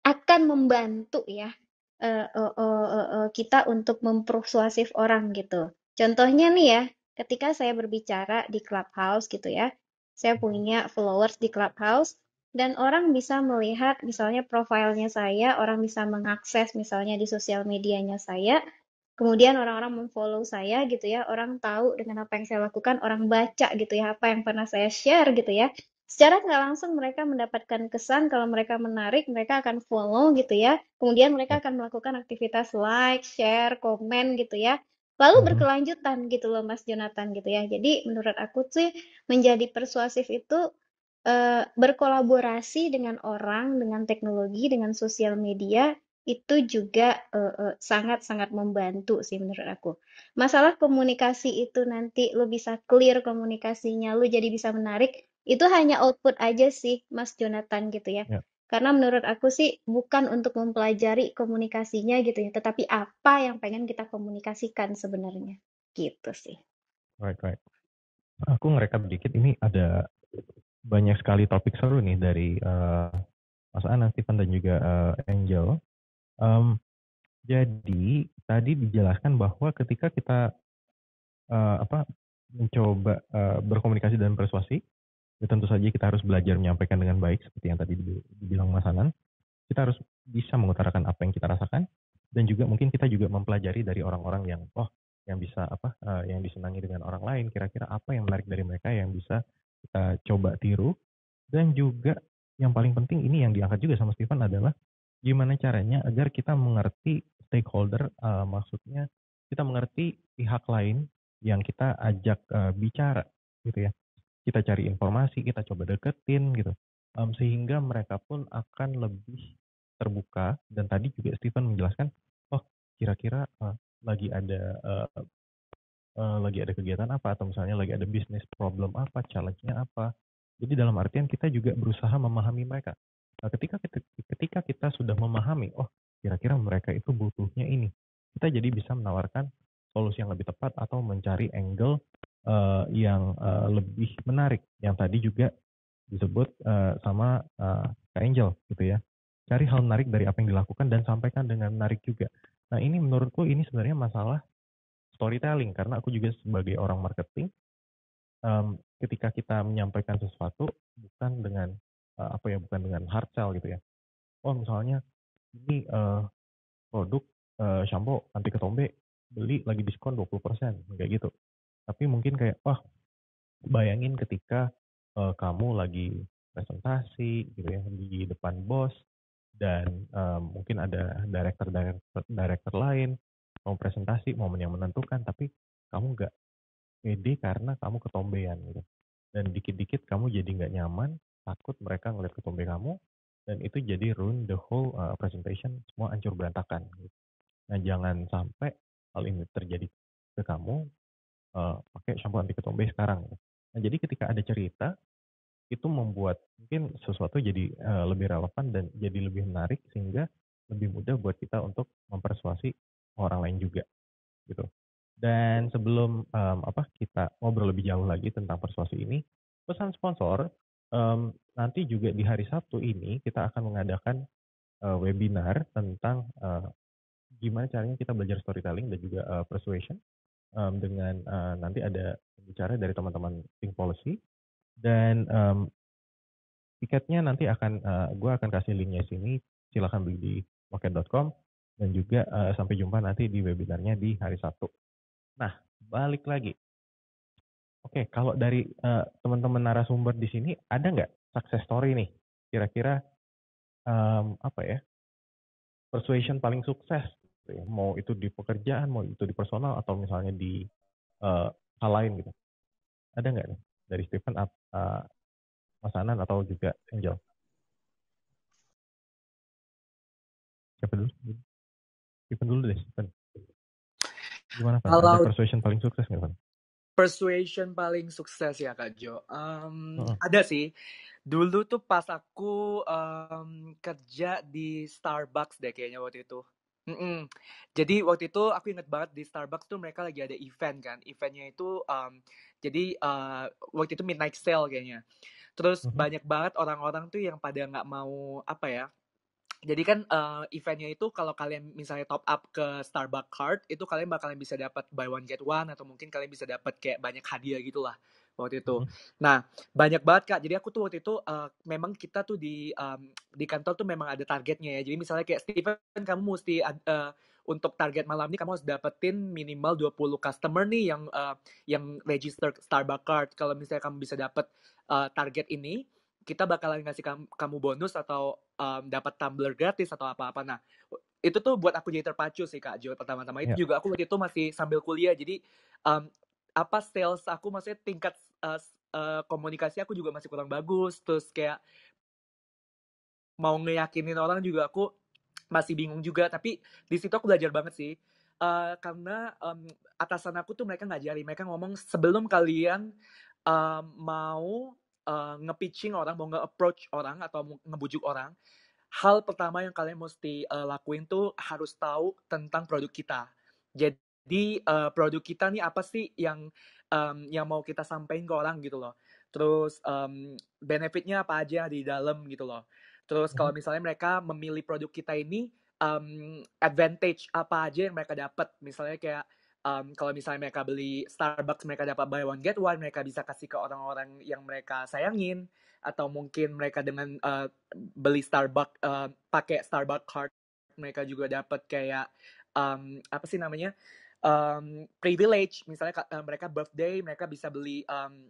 akan membantu ya uh, uh, uh, uh, uh, kita untuk mempersuasif orang gitu. Contohnya nih ya, ketika saya berbicara di Clubhouse gitu ya, saya punya followers di Clubhouse, dan orang bisa melihat misalnya profilnya saya, orang bisa mengakses misalnya di sosial medianya saya, kemudian orang-orang memfollow saya gitu ya, orang tahu dengan apa yang saya lakukan, orang baca gitu ya, apa yang pernah saya share gitu ya. Secara nggak langsung mereka mendapatkan kesan kalau mereka menarik, mereka akan follow gitu ya. Kemudian mereka akan melakukan aktivitas like, share, komen gitu ya. Lalu hmm. berkelanjutan gitu loh Mas Jonathan gitu ya. Jadi menurut aku sih menjadi persuasif itu Eh, berkolaborasi dengan orang, dengan teknologi, dengan sosial media itu juga sangat-sangat uh, uh, membantu sih menurut aku. Masalah komunikasi itu nanti lu bisa clear komunikasinya, lu jadi bisa menarik. Itu hanya output aja sih, Mas Jonathan gitu ya. ya. Karena menurut aku sih bukan untuk mempelajari komunikasinya gitu ya, tetapi apa yang pengen kita komunikasikan sebenarnya. Gitu sih. Right, right. Aku ngerekap dikit ini ada banyak sekali topik seru nih dari uh, Mas Anas, Stephen dan juga uh, Angel. Um, jadi tadi dijelaskan bahwa ketika kita uh, apa mencoba uh, berkomunikasi dan persuasi, ya tentu saja kita harus belajar menyampaikan dengan baik seperti yang tadi dibilang Mas Anan. Kita harus bisa mengutarakan apa yang kita rasakan dan juga mungkin kita juga mempelajari dari orang-orang yang oh yang bisa apa uh, yang disenangi dengan orang lain kira-kira apa yang menarik dari mereka yang bisa kita eh, coba tiru dan juga yang paling penting ini yang diangkat juga sama Stefan adalah gimana caranya agar kita mengerti stakeholder uh, maksudnya kita mengerti pihak lain yang kita ajak uh, bicara gitu ya kita cari informasi kita coba deketin gitu um, sehingga mereka pun akan lebih terbuka dan tadi juga Steven menjelaskan oh kira-kira uh, lagi ada uh, Eh, lagi ada kegiatan apa atau misalnya lagi ada bisnis problem apa, challenge-nya apa. Jadi dalam artian kita juga berusaha memahami mereka. Nah, ketika ketika kita sudah memahami, oh kira-kira mereka itu butuhnya ini, kita jadi bisa menawarkan solusi yang lebih tepat atau mencari angle uh, yang uh, lebih menarik. Yang tadi juga disebut uh, sama uh, Kak Angel gitu ya. Cari hal menarik dari apa yang dilakukan dan sampaikan dengan menarik juga. Nah ini menurutku ini sebenarnya masalah storytelling karena aku juga sebagai orang marketing um, ketika kita menyampaikan sesuatu bukan dengan uh, apa ya bukan dengan hard sell gitu ya oh misalnya ini uh, produk uh, shampoo anti ketombe beli lagi diskon 20% kayak gitu tapi mungkin kayak wah bayangin ketika uh, kamu lagi presentasi gitu ya di depan bos dan um, mungkin ada director director, director lain mau presentasi momen yang menentukan tapi kamu nggak pede karena kamu ketombean gitu dan dikit-dikit kamu jadi nggak nyaman takut mereka ngeliat ketombe kamu dan itu jadi ruin the whole uh, presentation semua hancur berantakan gitu. nah jangan sampai hal ini terjadi ke kamu uh, pakai shampoo anti ketombe sekarang gitu. nah jadi ketika ada cerita itu membuat mungkin sesuatu jadi uh, lebih relevan dan jadi lebih menarik sehingga lebih mudah buat kita untuk mempersuasi orang lain juga gitu. Dan sebelum um, apa kita ngobrol lebih jauh lagi tentang persuasi ini, pesan sponsor um, nanti juga di hari Sabtu ini kita akan mengadakan uh, webinar tentang uh, gimana caranya kita belajar storytelling dan juga uh, persuasion um, dengan uh, nanti ada bicara dari teman-teman Think Policy dan um, tiketnya nanti akan uh, gue akan kasih linknya sini silahkan beli di market.com dan juga uh, sampai jumpa nanti di webinarnya di hari Sabtu. Nah, balik lagi. Oke, kalau dari uh, teman-teman narasumber di sini ada nggak success story nih? Kira-kira um, apa ya? Persuasion paling sukses, gitu ya. mau itu di pekerjaan, mau itu di personal atau misalnya di uh, hal lain gitu. Ada nggak nih dari Stephen, uh, Mas Anan atau juga Angel? Siapa dulu? Steven dulu deh, Steven. Gimana, pak? Kalau... persuasion paling sukses nggak, Van? Persuasion paling sukses ya, Kak Jo. Um, oh. Ada sih. Dulu tuh pas aku um, kerja di Starbucks deh kayaknya waktu itu. Mm-mm. Jadi waktu itu aku inget banget di Starbucks tuh mereka lagi ada event kan, eventnya itu um, jadi uh, waktu itu midnight sale kayaknya. Terus mm-hmm. banyak banget orang-orang tuh yang pada nggak mau apa ya, jadi kan uh, eventnya itu kalau kalian misalnya top up ke Starbucks card itu kalian bakalan bisa dapat buy one get one atau mungkin kalian bisa dapat kayak banyak hadiah gitulah waktu itu. Hmm. Nah banyak banget kak. Jadi aku tuh waktu itu uh, memang kita tuh di um, di kantor tuh memang ada targetnya ya. Jadi misalnya kayak Steven kamu mesti uh, untuk target malam ini kamu harus dapetin minimal 20 customer nih yang uh, yang register Starbucks card. Kalau misalnya kamu bisa dapet uh, target ini kita bakalan ngasih kamu bonus atau um, dapat tumbler gratis atau apa-apa. Nah, itu tuh buat aku jadi terpacu sih Kak Jo pertama-tama. Itu yeah. juga aku waktu itu masih sambil kuliah. Jadi um, apa sales aku masih tingkat uh, uh, komunikasi aku juga masih kurang bagus. Terus kayak mau ngeyakinin orang juga aku masih bingung juga. Tapi di situ aku belajar banget sih. Uh, karena um, atasan aku tuh mereka ngajari, mereka ngomong sebelum kalian um, mau uh, nge-pitching orang, mau nge-approach orang atau ngebujuk orang, hal pertama yang kalian mesti uh, lakuin tuh harus tahu tentang produk kita. Jadi uh, produk kita nih apa sih yang um, yang mau kita sampaikan ke orang gitu loh. Terus um, benefitnya apa aja di dalam gitu loh. Terus kalau mhm. misalnya mereka memilih produk kita ini um, advantage apa aja yang mereka dapat. Misalnya kayak um, kalau misalnya mereka beli Starbucks mereka dapat buy one get one mereka bisa kasih ke orang-orang yang mereka sayangin atau mungkin mereka dengan uh, beli Starbucks uh, pakai Starbucks card mereka juga dapat kayak um, apa sih namanya um, privilege misalnya uh, mereka birthday mereka bisa beli um,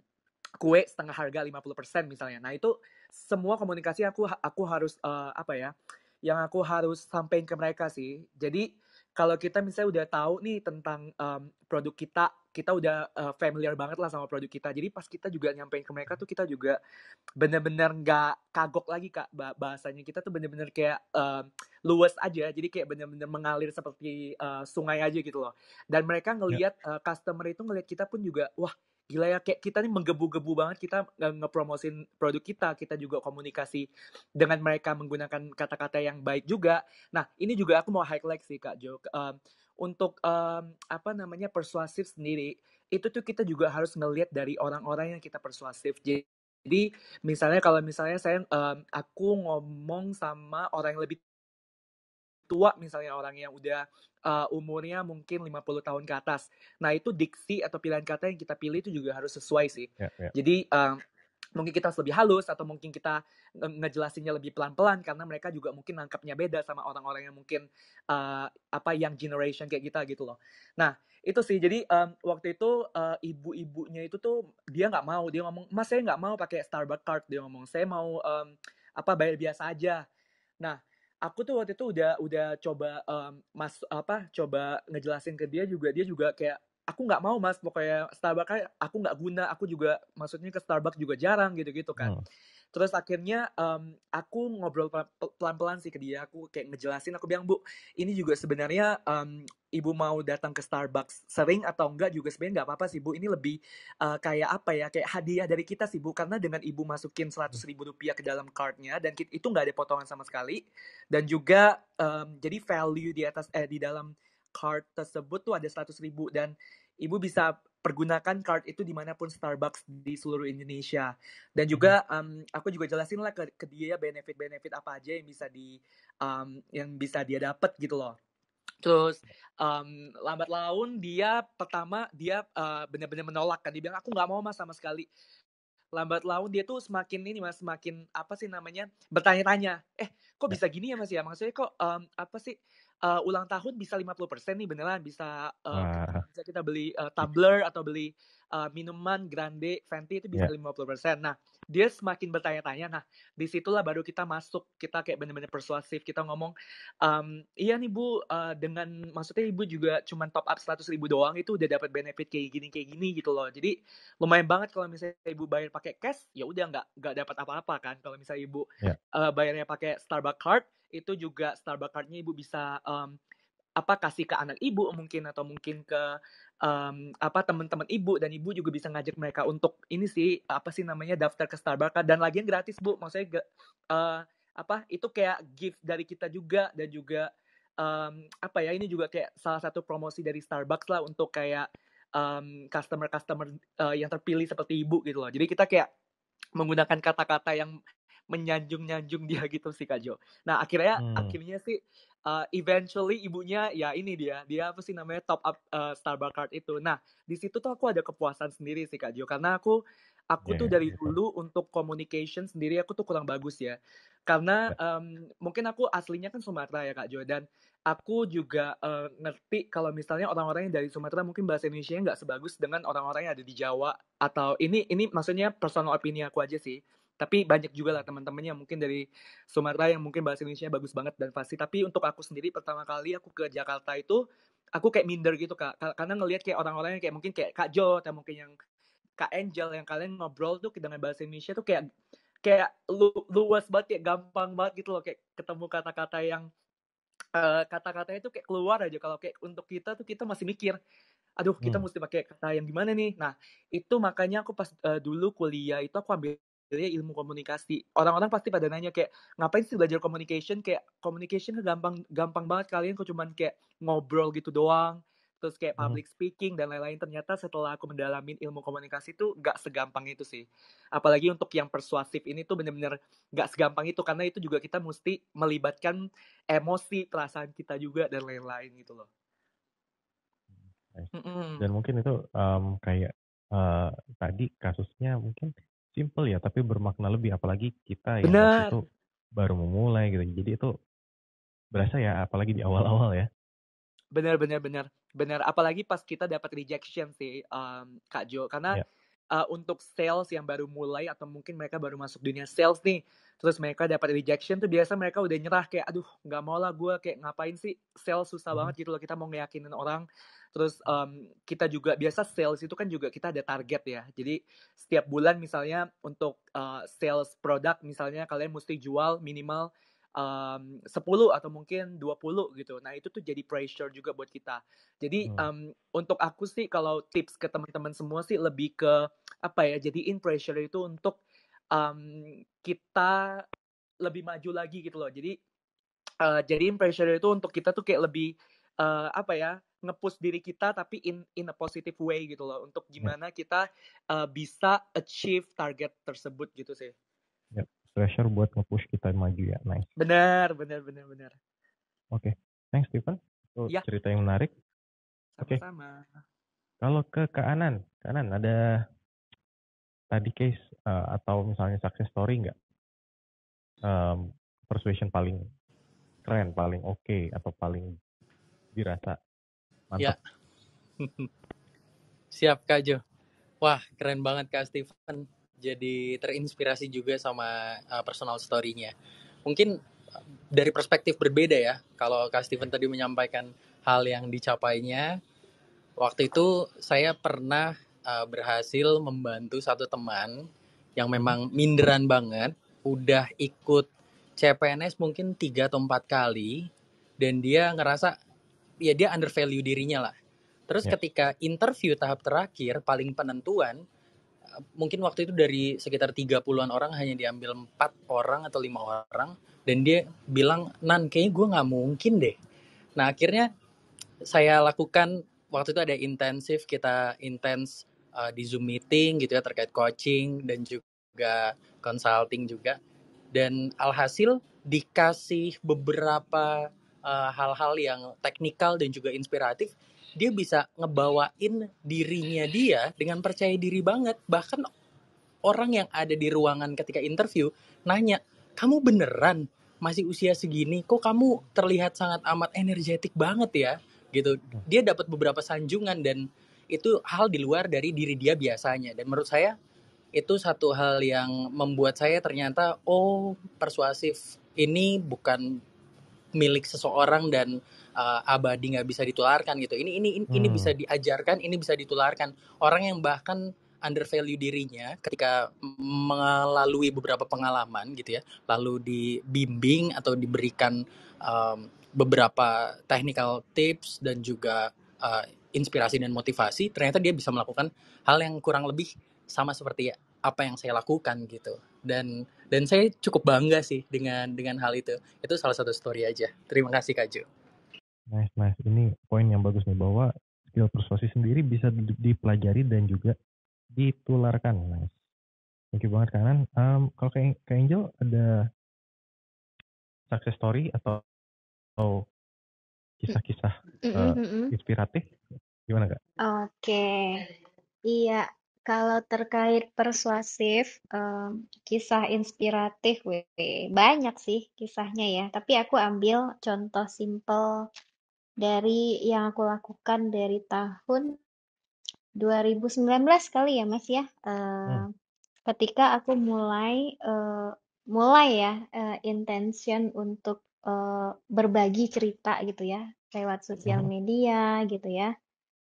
kue setengah harga 50% misalnya. Nah, itu semua komunikasi aku aku harus uh, apa ya? Yang aku harus sampaikan ke mereka sih. Jadi kalau kita misalnya udah tahu nih tentang um, produk kita, kita udah uh, familiar banget lah sama produk kita. Jadi pas kita juga nyampein ke mereka tuh kita juga bener-bener nggak kagok lagi kak bahasanya kita tuh bener-bener kayak uh, luas aja. Jadi kayak bener-bener mengalir seperti uh, sungai aja gitu loh. Dan mereka iya. ngelihat yeah. uh, customer itu ngelihat kita pun juga wah gila ya kayak kita nih menggebu-gebu banget kita ngepromosin produk kita kita juga komunikasi dengan mereka menggunakan kata-kata yang baik juga nah ini juga aku mau highlight sih kak Jo um, untuk um, apa namanya persuasif sendiri itu tuh kita juga harus ngelihat dari orang-orang yang kita persuasif jadi misalnya kalau misalnya saya um, aku ngomong sama orang yang lebih tua misalnya orang yang udah uh, umurnya mungkin 50 tahun ke atas. Nah, itu diksi atau pilihan kata yang kita pilih itu juga harus sesuai sih. Yeah, yeah. Jadi um, mungkin kita harus lebih halus atau mungkin kita ngejelasinnya lebih pelan-pelan karena mereka juga mungkin nangkapnya beda sama orang-orang yang mungkin uh, apa yang generation kayak kita gitu loh. Nah itu sih jadi um, waktu itu uh, ibu-ibunya itu tuh dia nggak mau dia ngomong mas saya nggak mau pakai Starbucks card dia ngomong saya mau um, apa bayar biasa aja. Nah aku tuh waktu itu udah udah coba um, mas apa coba ngejelasin ke dia juga dia juga kayak aku nggak mau mas pokoknya Starbucks aku nggak guna aku juga maksudnya ke Starbucks juga jarang gitu gitu kan hmm terus akhirnya um, aku ngobrol pelan-pelan sih ke dia aku kayak ngejelasin aku bilang bu ini juga sebenarnya um, ibu mau datang ke Starbucks sering atau enggak juga sebenarnya enggak apa-apa sih bu ini lebih uh, kayak apa ya kayak hadiah dari kita sih bu karena dengan ibu masukin seratus ribu rupiah ke dalam cardnya dan itu nggak ada potongan sama sekali dan juga um, jadi value di atas eh di dalam card tersebut tuh ada seratus ribu dan ibu bisa pergunakan card itu dimanapun Starbucks di seluruh Indonesia dan hmm. juga um, aku juga jelasin lah ke, ke dia benefit-benefit apa aja yang bisa di um, yang bisa dia dapat gitu loh terus um, lambat laun dia pertama dia uh, eh, benar-benar menolak kan dia bilang aku nggak mau mas sama sekali lambat laun dia tuh semakin ini mas semakin apa sih namanya bertanya-tanya eh kok ya. bisa gini ya mas ya maksudnya kok um, apa sih uh, ulang tahun bisa 50% nih beneran bisa uh, bisa kita beli uh, tumbler atau beli uh, minuman grande venti itu bisa yeah. 50%. Nah, dia semakin bertanya-tanya. Nah, disitulah baru kita masuk, kita kayak benar-benar persuasif, kita ngomong, um, iya nih Bu, uh, dengan maksudnya Ibu juga cuma top up seratus ribu doang itu udah dapat benefit kayak gini kayak gini gitu loh. Jadi lumayan banget kalau misalnya Ibu bayar pakai cash, ya udah nggak nggak dapat apa-apa kan. Kalau misalnya Ibu yeah. Ya. uh, bayarnya pakai Starbucks card, itu juga Starbucks cardnya Ibu bisa um, apa kasih ke anak ibu mungkin atau mungkin ke um, apa teman-teman ibu dan ibu juga bisa ngajak mereka untuk ini sih apa sih namanya daftar ke Starbucks dan lagi yang gratis bu maksudnya uh, apa itu kayak gift dari kita juga dan juga um, apa ya ini juga kayak salah satu promosi dari Starbucks lah untuk kayak um, mmm, customer customer uh, eh, yang terpilih seperti ibu gitu loh jadi kita kayak menggunakan kata-kata yang menyanjung-nyanjung dia gitu sih Kak Jo. Nah akhirnya hmm. akhirnya sih uh, eventually ibunya ya ini dia dia apa sih namanya top up uh, Starbucks card itu. Nah di situ tuh aku ada kepuasan sendiri sih Kak Jo karena aku aku yeah, tuh iya, dari yeah. Iya. dulu untuk communication sendiri aku tuh kurang bagus ya karena um, mungkin aku aslinya kan Sumatera ya Kak Jo dan aku juga uh, ngerti kalau misalnya orang-orang yang dari Sumatera mungkin bahasa Indonesia nggak sebagus dengan orang-orang yang ada di Jawa atau ini ini maksudnya personal opini aku aja sih tapi banyak juga lah teman-temannya mungkin dari Sumatera yang mungkin bahasa Indonesia bagus banget dan fasih tapi untuk aku sendiri pertama kali aku ke Jakarta itu aku kayak minder gitu kak karena ngelihat kayak orang-orang yang kayak mungkin kayak Kak Jo atau mungkin yang Kak Angel yang kalian ngobrol tuh dengan bahasa Indonesia tuh kayak kayak lu, luas banget kayak gampang banget gitu loh kayak ketemu kata-kata yang uh, kata-katanya tuh kayak keluar aja kalau kayak untuk kita tuh kita masih mikir aduh kita hmm. mesti pakai kata yang gimana nih nah itu makanya aku pas uh, dulu kuliah itu aku ambil sebenarnya ilmu komunikasi. Orang-orang pasti pada nanya kayak ngapain sih belajar communication? Kayak communication kan gampang gampang banget kalian kok cuman kayak ngobrol gitu doang. Terus kayak hmm. public speaking dan lain-lain. Ternyata setelah aku mendalamin ilmu komunikasi itu gak segampang itu sih. Apalagi untuk yang persuasif ini tuh bener-bener gak segampang itu. Karena itu juga kita mesti melibatkan emosi, perasaan kita juga dan lain-lain gitu loh. Hmm, dan mungkin itu um, kayak uh, tadi kasusnya mungkin simple ya tapi bermakna lebih apalagi kita yang itu baru memulai gitu jadi itu berasa ya apalagi di awal-awal ya benar benar benar benar apalagi pas kita dapat rejection sih um, kak Jo karena yeah. Ya. uh, untuk sales yang baru mulai atau mungkin mereka baru masuk dunia sales nih terus mereka dapat rejection tuh biasa mereka udah nyerah kayak aduh nggak mau lah gue kayak ngapain sih sales susah hmm. banget gitu loh kita mau ngeyakinin orang terus um, kita juga biasa sales itu kan juga kita ada target ya jadi setiap bulan misalnya untuk uh, sales produk misalnya kalian mesti jual minimal um, mmm, 10 atau mungkin 20 gitu. Nah, itu tuh jadi pressure juga buat kita. Jadi um, untuk aku sih kalau tips ke teman-teman semua sih lebih ke apa ya? jadi in pressure itu untuk um, kita lebih maju lagi gitu loh jadi uh, jadi pressure itu untuk kita tuh kayak lebih uh, apa ya ngepush diri kita tapi in in a positive way gitu loh untuk ya. gimana kita uh, bisa achieve target tersebut gitu sih. Yep. Ya, pressure buat ngepush kita maju ya, nice. Benar, benar, benar, benar. Oke, okay. thanks Stephen Itu ya. cerita yang menarik. Oke. Okay. Kalau ke kanan, kanan ada tadi case uh, atau misalnya success story nggak um, persuasion paling keren paling oke okay, atau paling dirasa ya. mantap ya. siap kak Jo wah keren banget kak Steven jadi terinspirasi juga sama uh, personal story-nya mungkin eh, dari perspektif berbeda ya kalau kak Steven tadi menyampaikan hal yang dicapainya waktu itu saya pernah uh, berhasil membantu satu teman yang memang minderan banget, udah ikut CPNS mungkin 3 atau 4 kali dan dia ngerasa ya dia undervalue dirinya lah. Terus yeah. ketika interview tahap terakhir paling penentuan eh, mungkin waktu itu dari sekitar 30-an orang hanya diambil 4 orang atau lima orang dan dia bilang nan kayaknya gue nggak mungkin deh nah akhirnya saya lakukan waktu itu ada intensif kita intens uh, di Zoom meeting gitu ya terkait coaching dan juga consulting juga. Dan alhasil dikasih beberapa eh, hal-hal uh, yang teknikal dan juga inspiratif, dia bisa ngebawain dirinya dia dengan percaya diri banget. Bahkan orang yang ada di ruangan ketika interview nanya, "Kamu beneran masih usia segini kok kamu terlihat sangat amat energetik banget ya?" gitu. Dia dapat beberapa sanjungan dan itu hal di luar dari diri dia biasanya dan menurut saya itu satu hal yang membuat saya ternyata oh persuasif ini bukan milik seseorang dan uh, abadi nggak bisa ditularkan gitu ini ini ini, hmm. ini bisa diajarkan ini bisa ditularkan orang yang bahkan undervalue dirinya ketika melalui beberapa pengalaman gitu ya, lalu dibimbing atau diberikan um, beberapa technical tips dan juga eh, inspirasi dan motivasi ternyata dia bisa melakukan hal yang kurang lebih sama seperti apa yang saya lakukan gitu dan dan saya cukup bangga sih dengan dengan hal itu itu salah satu story aja terima kasih kak Jo nice nice ini poin yang bagus nih bahwa skill persuasi sendiri bisa dipelajari dan juga ditularkan nice thank you banget kanan um, kalau kayak kayak Angel ada success story atau atau kisah-kisah uh, inspiratif Gimana, Kak? Oke. Iya, kalau terkait persuasif, um, kisah inspiratif, banyak sih kisahnya ya. Tapi aku ambil contoh simple dari yang aku lakukan dari tahun 2019 kali ya, Mas ya. Hmm. Eh, ketika aku mulai uh, mulai ya uh, intention untuk uh, berbagi cerita gitu ya lewat sosial hmm. media gitu ya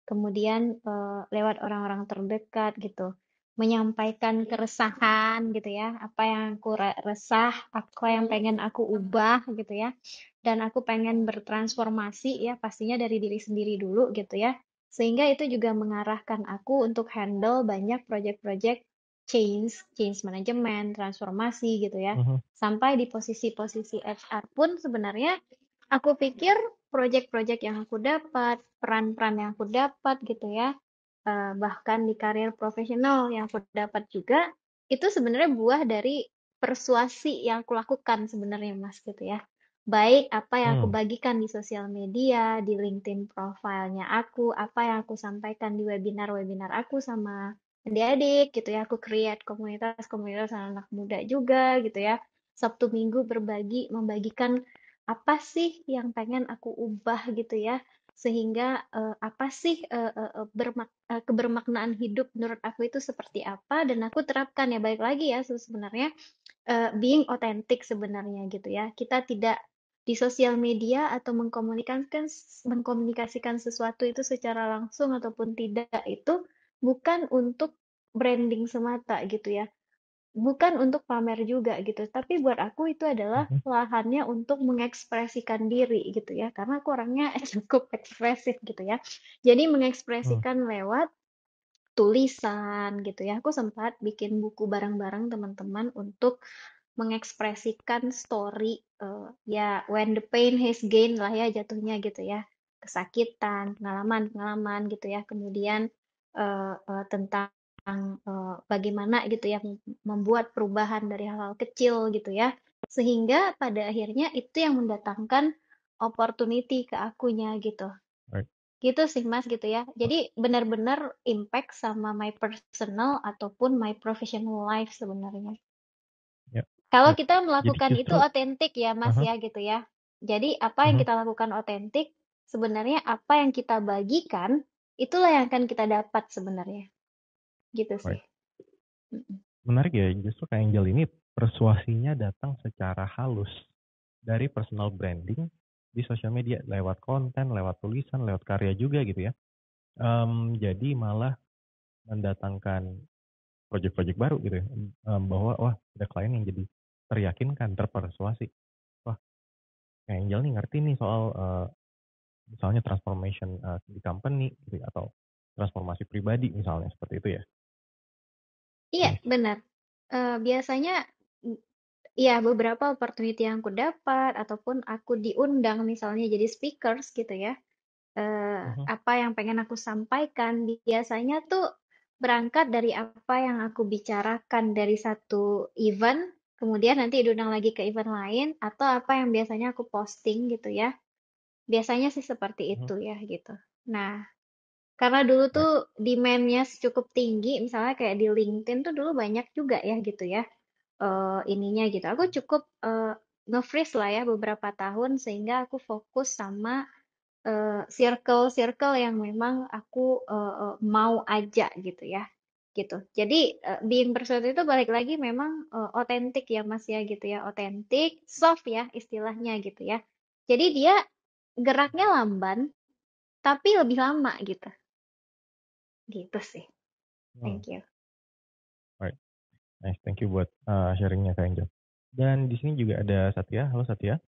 kemudian uh, lewat orang-orang terdekat gitu menyampaikan keresahan gitu ya apa yang aku resah apa yang pengen aku ubah gitu ya dan aku pengen bertransformasi ya pastinya dari diri sendiri dulu gitu ya sehingga itu juga mengarahkan aku untuk handle banyak project-project change change management transformasi gitu ya mhm. sampai di posisi-posisi HR pun sebenarnya aku pikir proyek-proyek yang aku dapat, peran-peran yang aku dapat gitu ya, eh, bahkan di karir profesional yang aku dapat juga, itu sebenarnya buah dari persuasi yang aku lakukan sebenarnya mas gitu ya. Baik apa yang aku hmm. bagikan di sosial media, di LinkedIn profilnya aku, apa yang aku sampaikan di webinar-webinar aku sama adik-adik gitu ya, aku create komunitas-komunitas anak muda juga gitu ya. Sabtu Minggu berbagi, membagikan apa sih yang pengen aku ubah gitu ya sehingga eh, apa sih eh, eh, eh, bermak eh, kebermaknaan hidup menurut aku itu seperti apa dan aku terapkan ya baik lagi ya sebenarnya eh, being authentic sebenarnya gitu ya kita tidak di sosial media atau mengkomunikasikan mengkomunikasikan sesuatu itu secara langsung ataupun tidak itu bukan untuk branding semata gitu ya Bukan untuk pamer juga gitu, tapi buat aku itu adalah mm-hmm. lahannya untuk mengekspresikan diri gitu ya, karena aku orangnya cukup ekspresif gitu ya. Jadi mengekspresikan mm. mengekspresikan lewat tulisan gitu ya. Aku sempat bikin buku barang-barang teman-teman untuk mengekspresikan story, uh, ya when the pain has gained lah ya jatuhnya gitu ya. Kesakitan, pengalaman-pengalaman gitu ya, kemudian, uh, uh, tentang tentang uh, bagaimana gitu yang membuat perubahan dari hal-hal kecil gitu ya sehingga pada akhirnya itu yang mendatangkan opportunity ke akunya gitu gitu sih mas gitu ya jadi benar-benar impact sama my personal ataupun my professional life sebenarnya Ya. kalau nah, kita Jadi melakukan itu otentik ya Mas -huh. ya gitu ya. Jadi apa yang kita lakukan otentik, sebenarnya apa yang kita bagikan, itulah yang akan kita dapat sebenarnya. Gitu sih. Menarik ya, justru kayak Angel ini persuasinya datang secara halus dari personal branding di sosial media lewat konten, lewat tulisan, lewat karya juga gitu ya. Um, jadi malah mendatangkan proyek-proyek baru gitu ya, um, bahwa wah ada klien yang jadi teryakinkan, terpersuasi. Wah, Angel nih ngerti nih soal uh, misalnya transformation uh, di company gitu, ya, atau transformasi pribadi misalnya seperti itu ya. Iya, iya, benar. Uh, biasanya, ya beberapa opportunity yang aku dapat ataupun aku diundang misalnya jadi speakers gitu ya, uh-huh. apa yang pengen aku sampaikan biasanya tuh berangkat dari apa yang aku bicarakan dari satu event, kemudian nanti diundang lagi ke event lain atau apa yang biasanya aku posting gitu ya. Biasanya sih seperti mhm. itu ya, gitu. Nah karena dulu tuh demandnya cukup tinggi, misalnya kayak di LinkedIn tuh dulu banyak juga ya gitu ya uh, ininya gitu. Aku cukup uh, nge-freeze lah ya beberapa tahun sehingga aku fokus sama eh, circle-circle uh, yang memang aku uh, mau aja gitu ya gitu. Jadi uh, being pursuit itu balik lagi memang otentik uh, ya Mas ya gitu ya, otentik, soft ya istilahnya gitu ya. Jadi dia geraknya lamban tapi lebih lama gitu gitu sih hmm. thank you alright nice thank you buat uh, sharingnya kak Angel dan di sini juga ada Satya halo Satya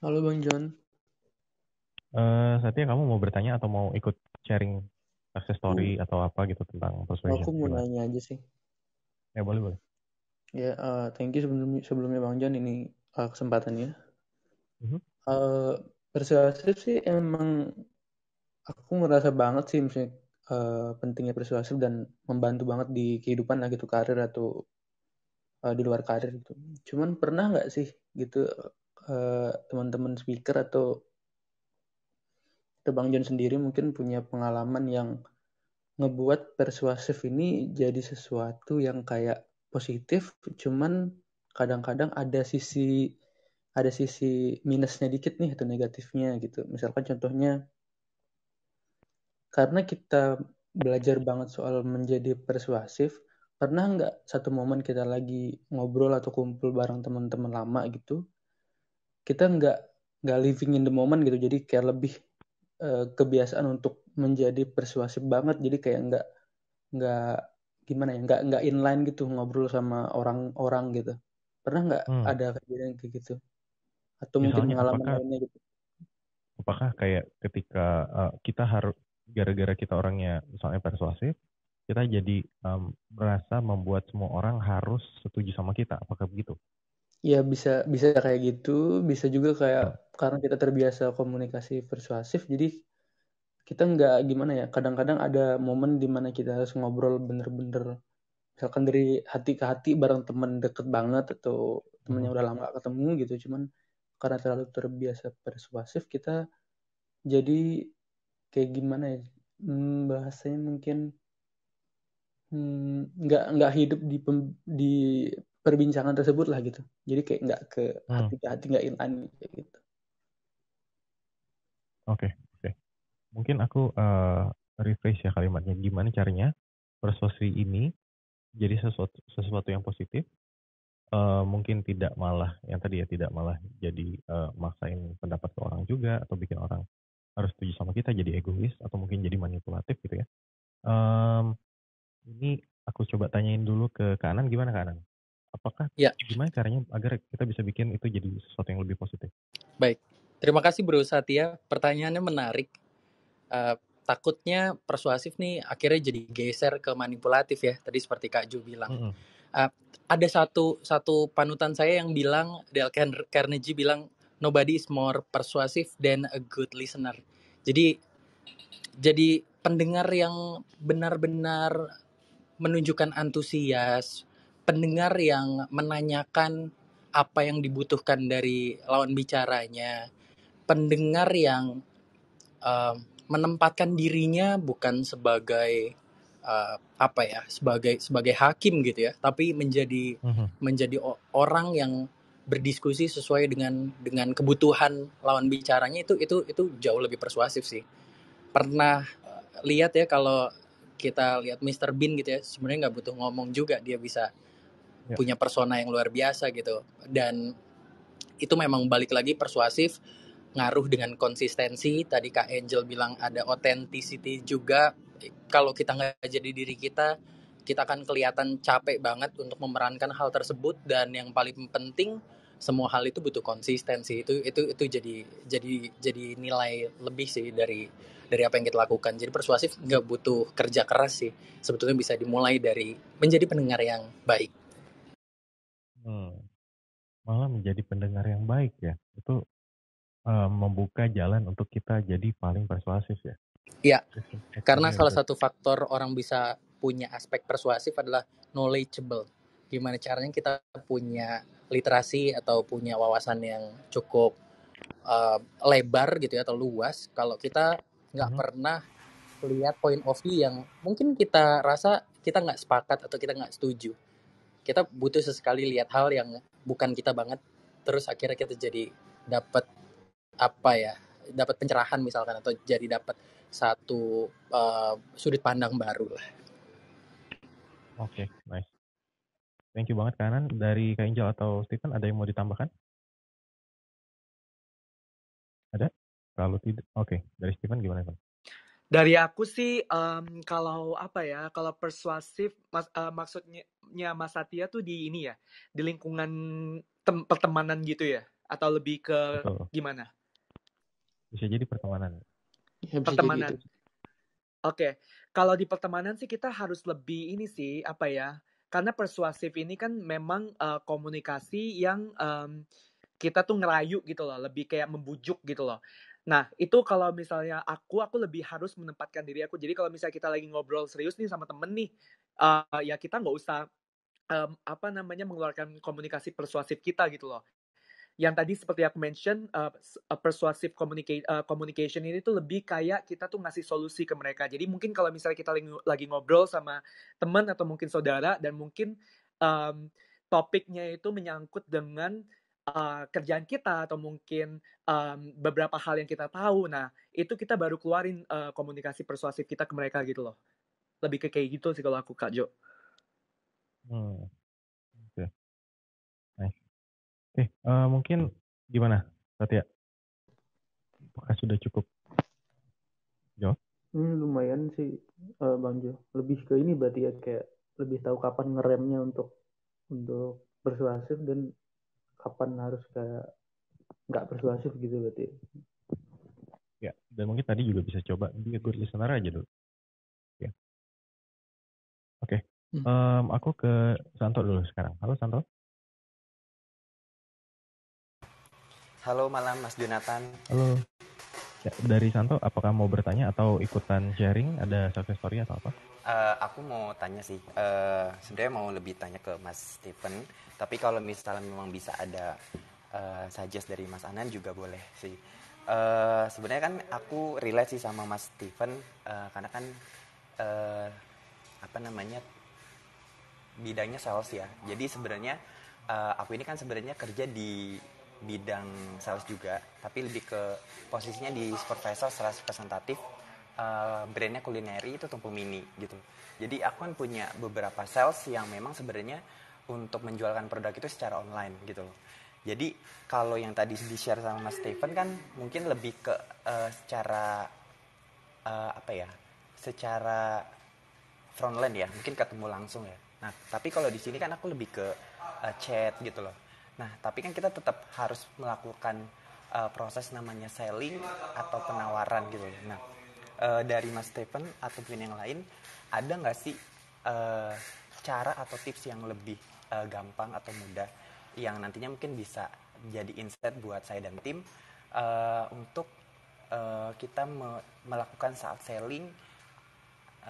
halo Bang John uh, Satya kamu mau bertanya atau mau ikut sharing success story hmm. atau apa gitu tentang persuasion aku mau nanya aja sih ya boleh boleh ya yeah, uh, thank you sebelum sebelumnya Bang John ini uh, kesempatannya mm uh, persuasif sih emang aku ngerasa banget sih misalnya uh, pentingnya persuasif dan membantu banget di kehidupan lah gitu karir atau uh, di luar karir gitu. Cuman pernah nggak sih gitu teman eh, teman-teman speaker atau Bang John sendiri mungkin punya pengalaman yang ngebuat persuasif ini jadi sesuatu yang kayak positif cuman kadang-kadang ada sisi ada sisi minusnya dikit nih atau negatifnya gitu misalkan contohnya karena kita belajar banget soal menjadi persuasif pernah nggak satu momen kita lagi ngobrol atau kumpul bareng teman-teman lama gitu kita nggak nggak living in the moment gitu jadi kayak lebih uh, kebiasaan untuk menjadi persuasif banget jadi kayak nggak nggak gimana ya nggak nggak inline gitu ngobrol sama orang-orang gitu pernah nggak hmm. ada kejadian kayak gitu atau ya, Misalnya mungkin pengalaman lainnya gitu apakah kayak ketika uh, kita harus gara-gara kita orangnya misalnya persuasif kita jadi um, merasa membuat semua orang harus setuju sama kita apakah begitu ya bisa bisa kayak gitu bisa juga kayak hmm. karena kita terbiasa komunikasi persuasif jadi kita nggak gimana ya kadang-kadang ada momen dimana kita harus ngobrol bener-bener misalkan dari hati ke hati bareng temen deket banget atau temennya hmm. udah lama gak ketemu gitu cuman karena terlalu terbiasa persuasif kita jadi kayak gimana ya hmm, bahasanya mungkin hmm, nggak hmm, nggak hidup di pem, di perbincangan tersebut lah gitu jadi kayak nggak ke hati ke hati nggak kayak gitu oke oke okay. mungkin aku uh, eh, refresh ya kalimatnya gimana caranya persuasi ini jadi sesuatu sesuatu yang positif uh, mungkin tidak malah yang tadi ya tidak malah jadi uh, maksain pendapat ke orang juga atau bikin orang harus setuju sama kita jadi egois atau mungkin jadi manipulatif gitu ya. Um, ini aku coba tanyain dulu ke kanan gimana kanan? Apakah ya. gimana caranya agar kita bisa bikin itu jadi sesuatu yang lebih positif? Baik, terima kasih Bro Satya. Pertanyaannya menarik. Uh, takutnya persuasif nih akhirnya jadi geser ke manipulatif ya. Tadi seperti Kak Ju bilang. Mm -hmm. uh, ada satu satu panutan saya yang bilang Dale Carnegie bilang nobody is more persuasive than a good listener. Jadi jadi pendengar yang benar-benar menunjukkan antusias, pendengar yang menanyakan apa yang dibutuhkan dari lawan bicaranya, pendengar yang uh, menempatkan dirinya bukan sebagai uh, apa ya, sebagai sebagai hakim gitu ya, tapi menjadi mm -hmm. menjadi orang yang berdiskusi sesuai dengan dengan kebutuhan lawan bicaranya itu itu itu jauh lebih persuasif sih. Pernah eh, lihat ya kalau kita lihat Mr. Bean gitu ya, sebenarnya nggak butuh ngomong juga dia bisa ya. punya persona yang luar biasa gitu. Dan itu memang balik lagi persuasif ngaruh dengan konsistensi. Tadi Kak Angel bilang ada authenticity juga. Kalau kita nggak jadi diri kita, kita akan kelihatan capek banget untuk memerankan hal tersebut. Dan yang paling penting, semua hal itu butuh konsistensi itu itu itu jadi jadi jadi nilai lebih sih dari dari apa yang kita lakukan jadi persuasif nggak butuh kerja keras sih sebetulnya bisa dimulai dari menjadi pendengar yang baik hmm. malah menjadi pendengar yang baik ya itu um, membuka jalan untuk kita jadi paling persuasif ya Iya, karena salah satu faktor orang bisa punya aspek persuasif adalah knowledgeable. Gimana caranya kita punya literasi atau punya wawasan yang cukup uh, lebar gitu ya atau luas kalau kita nggak hmm. pernah lihat point of view yang mungkin kita rasa kita nggak sepakat atau kita nggak setuju kita butuh sesekali lihat hal yang bukan kita banget terus akhirnya kita jadi dapat apa ya dapat pencerahan misalkan atau jadi dapat satu uh, sudut pandang baru lah oke okay, nice Thank you banget kanan dari Kak Angel atau Steven ada yang mau ditambahkan? Ada? Kalau tidak, oke. Okay. Dari Steven gimana, kan Dari aku sih um, kalau apa ya, kalau persuasif mas, uh, maksudnya Mas Satya tuh di ini ya, di lingkungan tem, pertemanan gitu ya atau lebih ke Betul. gimana? Bisa jadi pertemanan. Ya, bisa pertemanan. Oke, okay. kalau di pertemanan sih kita harus lebih ini sih apa ya? karena persuasif ini kan memang uh, komunikasi yang um, kita tuh ngerayu gitu loh, lebih kayak membujuk gitu loh. Nah, itu kalau misalnya aku, aku lebih harus menempatkan diri aku. Jadi kalau misalnya kita lagi ngobrol serius nih sama temen nih, uh, ya kita nggak usah um, apa namanya mengeluarkan komunikasi persuasif kita gitu loh yang tadi seperti aku mention uh, persuasif communica uh, eh, communication ini tuh lebih kayak kita tuh ngasih solusi ke mereka. Jadi mungkin kalau misalnya kita lagi ngobrol sama teman atau mungkin saudara dan mungkin um, topiknya itu menyangkut dengan Uh, kerjaan kita atau mungkin um, beberapa hal yang kita tahu, nah itu kita baru keluarin uh, komunikasi persuasif kita ke mereka gitu loh, lebih ke kayak gitu sih kalau aku kak Jo. Hmm. Oke, uh, eh, mungkin gimana, Satya? Apakah sudah cukup? Jo? Hmm, lumayan sih, uh, Bang Jo. Lebih ke ini berarti ya kayak lebih tahu kapan ngeremnya untuk untuk persuasif dan kapan harus kayak nggak persuasif gitu berarti. Ya, ya dan mungkin tadi juga bisa coba di good listener aja dulu. Ya. Oke, okay. hmm. um, aku ke Santo dulu sekarang. Halo Santo. Halo malam Mas Jonathan. Halo. Ya, dari Santo, apakah mau bertanya atau ikutan sharing? Ada success story atau apa? Uh, aku mau tanya sih. Uh, Sebenarnya mau lebih tanya ke Mas Stephen. Tapi kalau misalnya memang bisa ada uh, suggest dari Mas Anan juga boleh sih. Uh, Sebenarnya kan aku relate sih sama Mas Stephen uh, karena kan uh, apa namanya bidangnya sales ya. Jadi sebenarnya uh, aku ini kan sebenarnya kerja di bidang sales juga tapi lebih ke posisinya di supervisor secara representatif uh, brandnya kulineri itu tumpu mini gitu jadi aku kan punya beberapa sales yang memang sebenarnya untuk menjualkan produk itu secara online gitu loh jadi kalau yang tadi di share sama Mas stephen kan mungkin lebih ke uh, secara uh, apa ya secara frontline ya mungkin ketemu langsung ya nah tapi kalau di sini kan aku lebih ke uh, chat gitu loh Nah, tapi kan kita tetap harus melakukan uh, proses namanya selling atau penawaran gitu. Nah, uh, dari Mas Stephen atau mungkin yang lain, ada nggak sih uh, cara atau tips yang lebih uh, gampang atau mudah yang nantinya mungkin bisa jadi insight buat saya dan tim uh, untuk uh, kita me melakukan saat selling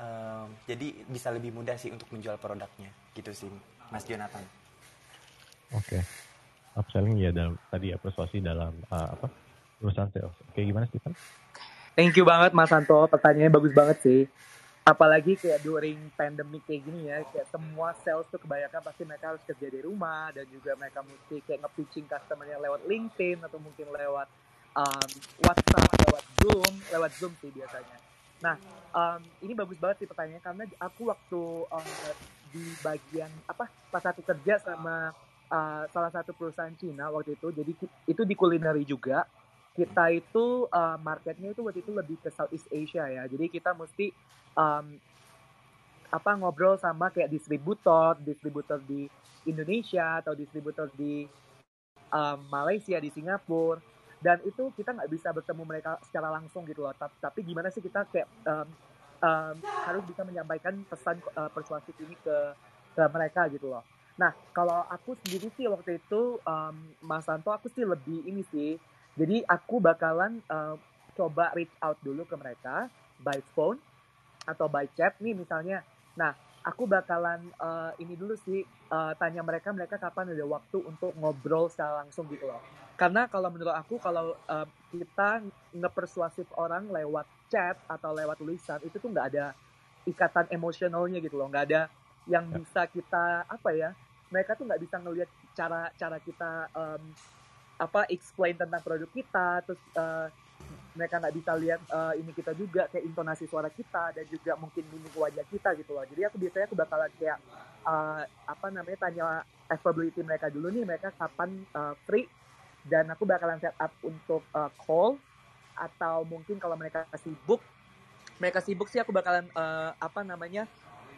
uh, jadi bisa lebih mudah sih untuk menjual produknya gitu sih Mas Jonathan. Oke upselling ya dalam tadi ya persuasi dalam uh, apa urusan sales. Kayak gimana sih kan? Thank you banget Mas Santo, pertanyaannya bagus banget sih. Apalagi kayak during pandemic kayak gini ya, kayak semua sales tuh kebanyakan pasti mereka harus kerja di rumah dan juga mereka mesti kayak nge-pitching customer-nya lewat LinkedIn atau mungkin lewat um, WhatsApp, lewat Zoom, lewat Zoom sih biasanya. Nah, um, ini bagus banget sih pertanyaannya karena aku waktu um, di bagian apa pas aku kerja sama uh, salah satu perusahaan Cina waktu itu. Jadi itu di kulineri juga. Kita itu uh, marketnya itu waktu itu lebih ke Southeast Asia ya. Jadi kita mesti um, apa ngobrol sama kayak distributor, distributor di Indonesia atau distributor di um, Malaysia, di Singapura. Dan itu kita nggak bisa bertemu mereka secara langsung gitu loh. Tapi, tapi gimana sih kita kayak um, um, harus bisa menyampaikan pesan uh, persuasif ini ke ke mereka gitu loh. Nah, kalau aku sendiri sih waktu itu, um, Mas Santo, aku sih lebih ini sih. Jadi aku bakalan uh, coba reach out dulu ke mereka by phone atau by chat nih misalnya. Nah, aku bakalan uh, ini dulu sih uh, tanya mereka mereka kapan ada waktu untuk ngobrol secara langsung gitu loh. Karena kalau menurut aku kalau uh, kita ngepersuasif orang lewat chat atau lewat tulisan itu tuh nggak ada ikatan emosionalnya gitu loh, nggak ada yang ya. bisa kita apa ya mereka tuh nggak bisa ngelihat cara cara kita um, apa explain tentang produk kita terus uh, mereka nggak bisa lihat uh, ini kita juga kayak intonasi suara kita dan juga mungkin mimik wajah kita gitu loh jadi aku biasanya aku bakalan kayak uh, apa namanya tanya availability mereka dulu nih mereka kapan uh, free dan aku bakalan set up untuk uh, call atau mungkin kalau mereka sibuk mereka sibuk sih aku bakalan uh, apa namanya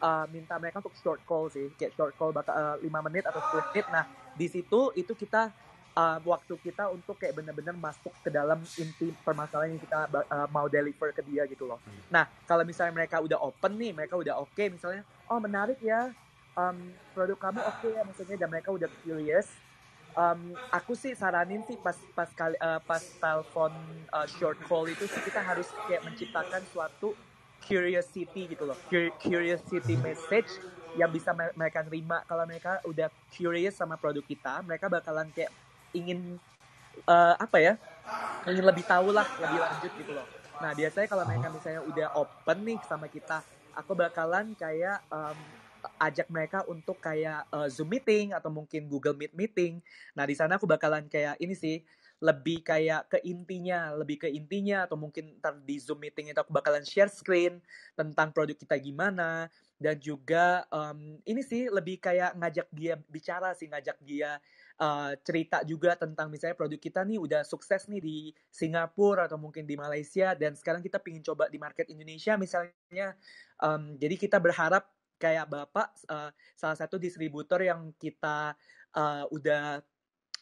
uh, minta mereka untuk short call sih kayak short call bakal uh, eh, 5 menit atau 10 menit nah di situ itu kita uh, waktu kita untuk kayak benar-benar masuk ke dalam inti permasalahan yang kita uh, mau deliver ke dia gitu loh hmm. nah kalau misalnya mereka udah open nih mereka udah oke okay, misalnya oh menarik ya um, produk kamu oke okay ya maksudnya dan mereka udah curious um, aku sih saranin sih pas pas kali uh, pas telepon uh, short call itu sih kita harus kayak menciptakan suatu curiosity gitu loh curiosity message yang bisa mereka terima kalau mereka udah curious sama produk kita mereka bakalan kayak ingin uh, apa ya ingin lebih tahu lah lebih lanjut gitu loh nah biasanya kalau mereka misalnya udah open nih sama kita aku bakalan kayak um, ajak mereka untuk kayak uh, zoom meeting atau mungkin Google Meet meeting nah di sana aku bakalan kayak ini sih lebih kayak ke intinya, lebih ke intinya atau mungkin ntar di Zoom meeting itu aku bakalan share screen tentang produk kita gimana dan juga um, ini sih lebih kayak ngajak dia bicara sih, ngajak dia uh, cerita juga tentang misalnya produk kita nih udah sukses nih di Singapura atau mungkin di Malaysia dan sekarang kita pingin coba di market Indonesia misalnya. Um, jadi kita berharap kayak bapak uh, salah satu distributor yang kita uh, udah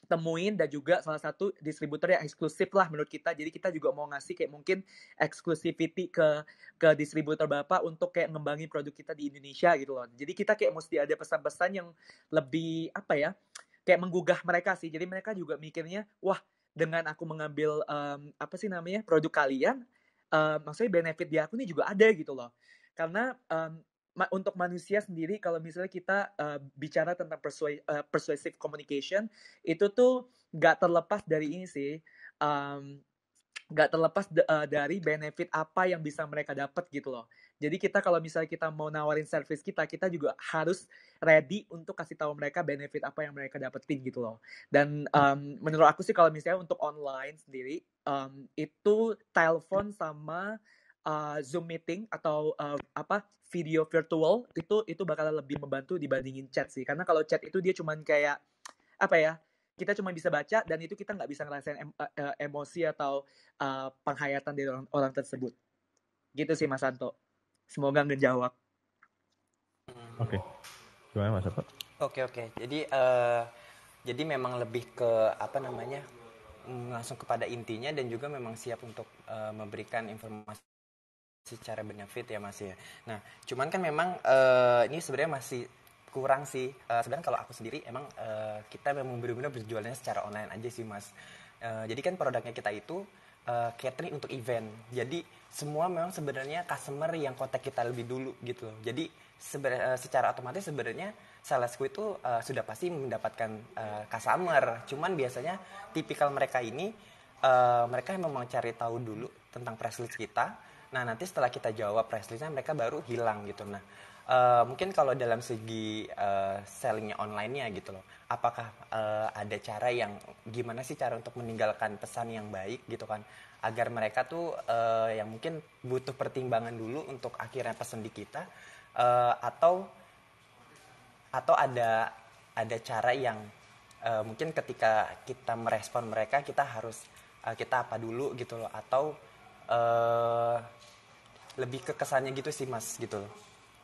temuin dan juga salah satu distributor yang eksklusif lah menurut kita. Jadi kita juga mau ngasih kayak mungkin exclusivity ke ke distributor Bapak untuk kayak ngembangin produk kita di Indonesia gitu loh. Jadi kita kayak mesti ada pesan-pesan yang lebih apa ya? kayak menggugah mereka sih. Jadi mereka juga mikirnya, wah, dengan aku mengambil um, apa sih namanya? produk kalian, uh, maksudnya benefit di aku nih juga ada gitu loh. Karena um, ma untuk manusia sendiri kalau misalnya kita uh, bicara tentang persu uh, eh, persuasive communication itu tuh nggak terlepas dari ini sih um, nggak terlepas uh, dari benefit apa yang bisa mereka dapat gitu loh. Jadi kita kalau misalnya kita mau nawarin service kita, kita juga harus ready untuk kasih tahu mereka benefit apa yang mereka dapetin gitu loh. Dan um, menurut aku sih kalau misalnya untuk online sendiri um, itu telepon sama uh, Zoom meeting atau uh, apa video virtual itu itu bakalan lebih membantu dibandingin chat sih karena kalau chat itu dia cuman kayak apa ya kita cuma bisa baca dan itu kita nggak bisa ngerasain em uh, emosi atau uh, penghayatan dari orang orang tersebut gitu sih Mas Santo semoga ngejawab oke okay. gimana Mas Santo oke okay, oke okay. jadi uh, jadi memang lebih ke apa namanya mm, langsung kepada intinya dan juga memang siap untuk uh, memberikan informasi secara benefit ya Mas ya. Nah, cuman kan memang uh, ini sebenarnya masih kurang sih. Uh, sebenarnya kalau aku sendiri emang uh, kita memang benar-benar berjualnya secara online aja sih Mas. Uh, jadi kan produknya kita itu uh, catering untuk event. Jadi semua memang sebenarnya customer yang kontak kita lebih dulu gitu. Jadi seber, uh, secara otomatis sebenarnya salesku itu uh, sudah pasti mendapatkan uh, customer. Cuman biasanya tipikal mereka ini uh, mereka memang cari tahu dulu tentang press list kita Nah nanti setelah kita jawab press listnya mereka baru hilang gitu. Nah uh, mungkin kalau dalam segi uh, sellingnya online-nya gitu loh, apakah uh, ada cara yang gimana sih cara untuk meninggalkan pesan yang baik gitu kan, agar mereka tuh uh, yang mungkin butuh pertimbangan dulu untuk akhirnya pesan di kita uh, atau atau ada ada cara yang uh, mungkin ketika kita merespon mereka kita harus uh, kita apa dulu gitu loh atau uh, lebih ke kesannya gitu sih mas gitu loh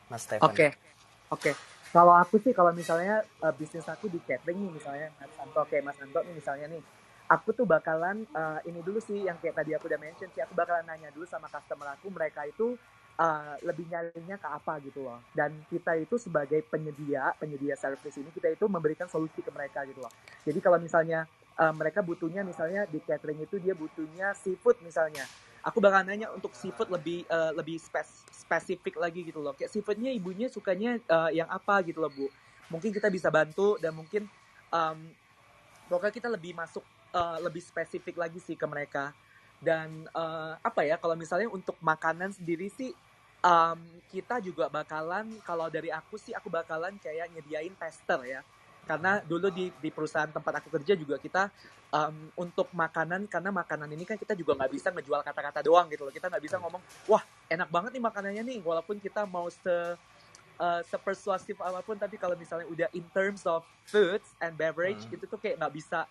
mas Stefan oke okay. oke okay. kalau aku sih kalau misalnya uh, bisnis aku di catering nih misalnya mas Anto okay, mas Anto nih misalnya nih aku tuh bakalan uh, ini dulu sih yang kayak tadi aku udah mention sih aku bakalan nanya dulu sama customer aku mereka itu uh, lebih nyarinya ke apa gitu loh. Dan kita itu sebagai penyedia, penyedia service ini kita itu memberikan solusi ke mereka gitu loh. Jadi kalau misalnya uh, mereka butuhnya misalnya di catering itu dia butuhnya seafood misalnya aku bakal nanya untuk seafood lebih uh, lebih spes spesifik lagi gitu loh. Kayak seafoodnya ibunya sukanya uh, yang apa gitu loh bu. Mungkin kita bisa bantu dan mungkin um, pokoknya kita lebih masuk uh, lebih spesifik lagi sih ke mereka. Dan uh, apa ya kalau misalnya untuk makanan sendiri sih um, kita juga bakalan kalau dari aku sih aku bakalan kayak nyediain tester ya karena dulu di di perusahaan tempat aku kerja juga kita um, untuk makanan karena makanan ini kan kita juga nggak bisa ngejual kata-kata doang gitu loh kita nggak bisa iya. ngomong wah enak banget nih makanannya nih walaupun kita mau se uh, sepersuasif apapun tapi kalau misalnya udah in terms of foods and beverage hmm. itu tuh kayak nggak bisa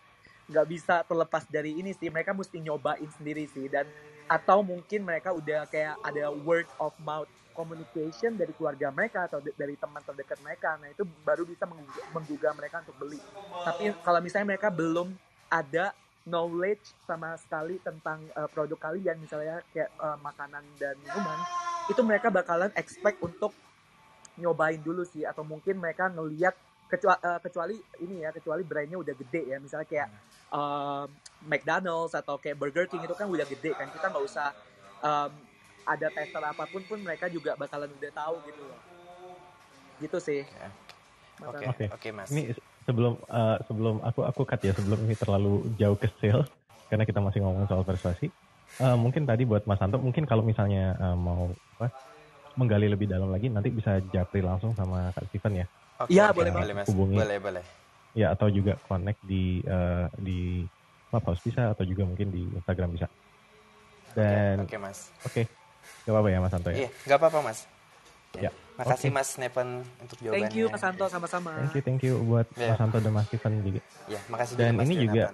nggak bisa terlepas dari ini sih mereka mesti nyobain sendiri sih dan hmm. atau mungkin mereka udah kayak ada word of mouth communication dari keluarga mereka atau dari teman terdekat mereka nah itu baru bisa menggugah, mereka untuk beli tapi kalau misalnya mereka belum ada knowledge sama sekali tentang uh, produk kalian misalnya kayak uh, makanan dan minuman itu mereka bakalan expect untuk nyobain dulu sih atau mungkin mereka ngeliat kecuali, uh, eh, kecuali ini ya kecuali brandnya udah gede ya misalnya kayak uh, McDonald's atau kayak Burger King itu kan udah gede kan kita nggak usah um, ada tester apapun pun mereka juga bakalan udah tahu gitu loh. Gitu sih. Ya. Oke. Okay. Oke, Mas. Ini sebelum uh, sebelum aku aku cut ya sebelum ini terlalu jauh ke sales karena kita masih ngomong soal persuasi. Uh, mungkin tadi buat Mas Anto mungkin kalau misalnya uh, mau apa, menggali lebih dalam lagi nanti bisa japri langsung sama Kak Steven ya. Oke, ya, okay, boleh, boleh, Mas. Hubungi. Boleh, boleh. Ya, atau juga connect di uh, di apa bisa atau juga mungkin di Instagram bisa. Dan Oke, okay, okay, Mas. Oke. Okay. Gak apa-apa ya Mas Santo ya? Iya, gak apa-apa Mas. Ya. Makasih okay. Mas Nepen untuk jawabannya. Thank you Mas Santo sama-sama. Thank you, thank you buat yeah. Mas Santo dan Mas Steven juga. Iya, makasih Dan juga, ini juga,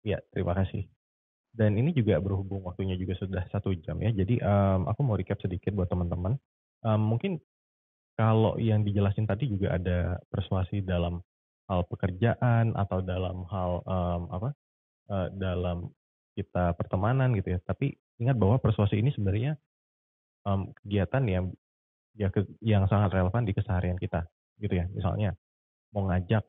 ya terima kasih. Dan ini juga berhubung waktunya juga sudah satu jam ya. Jadi um, aku mau recap sedikit buat teman-teman. Um, mungkin kalau yang dijelasin tadi juga ada persuasi dalam hal pekerjaan atau dalam hal um, apa uh, dalam kita pertemanan gitu ya tapi ingat bahwa persuasi ini sebenarnya um, kegiatan yang ya ke, yang sangat relevan di keseharian kita gitu ya misalnya mau ngajak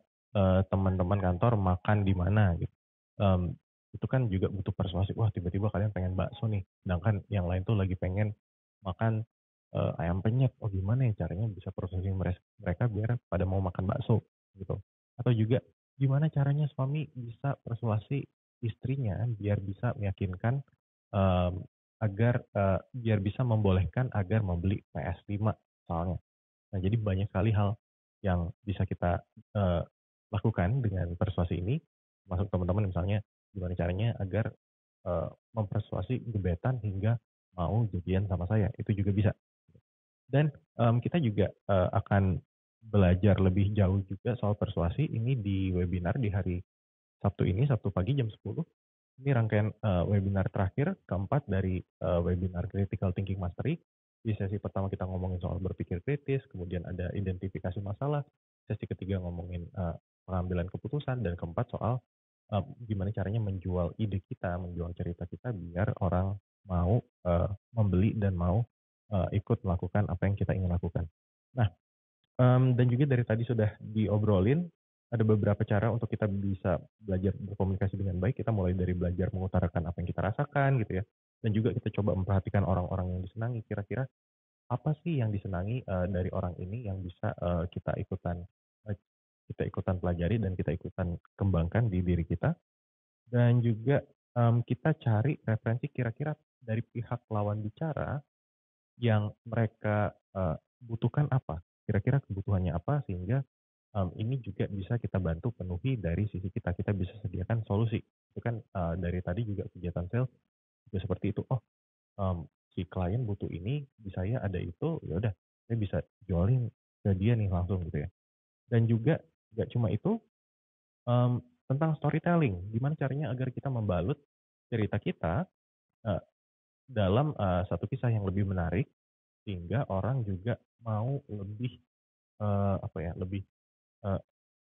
teman teman-teman kantor makan di mana gitu um, itu kan juga butuh persuasi wah tiba-tiba kalian pengen bakso nih sedangkan yang lain tuh lagi pengen makan uh, ayam penyet oh gimana ya caranya bisa persuasi mereka biar pada mau makan bakso gitu atau juga gimana caranya suami bisa persuasi istrinya biar bisa meyakinkan um, agar uh, biar bisa membolehkan agar membeli PS5 soalnya. Nah, jadi banyak sekali hal yang bisa kita uh, lakukan dengan persuasi ini. Masuk teman-teman misalnya gimana caranya agar uh, mempersuasi gebetan hingga mau jadian sama saya. Itu juga bisa. Dan um, kita juga uh, akan belajar lebih jauh juga soal persuasi ini di webinar di hari Sabtu ini, Sabtu pagi jam 10 ini rangkaian uh, webinar terakhir keempat dari uh, webinar Critical Thinking Mastery. Di sesi pertama kita ngomongin soal berpikir kritis, kemudian ada identifikasi masalah. Sesi ketiga ngomongin uh, pengambilan keputusan dan keempat soal uh, gimana caranya menjual ide kita, menjual cerita kita biar orang mau uh, membeli dan mau uh, ikut melakukan apa yang kita ingin lakukan. Nah, um, dan juga dari tadi sudah diobrolin ada beberapa cara untuk kita bisa belajar berkomunikasi dengan baik. Kita mulai dari belajar mengutarakan apa yang kita rasakan gitu ya. Dan juga kita coba memperhatikan orang-orang yang disenangi. Kira-kira apa sih yang disenangi uh, dari orang ini yang bisa uh, kita ikutan uh, kita ikutan pelajari dan kita ikutan kembangkan di diri kita. Dan juga um, kita cari referensi kira-kira dari pihak lawan bicara yang mereka uh, butuhkan apa. Kira-kira kebutuhannya apa sehingga um, ini juga bisa kita bantu penuhi dari sisi kita. Kita bisa sediakan solusi. Itu kan uh, dari tadi juga kegiatan sales juga seperti itu. Oh, um, si klien butuh ini, di saya ada itu, ya udah, saya bisa jualin ke dia nih langsung gitu ya. Dan juga nggak cuma itu, um, tentang storytelling, gimana caranya agar kita membalut cerita kita uh, dalam uh, satu kisah yang lebih menarik, sehingga orang juga mau lebih uh, apa ya, lebih uh,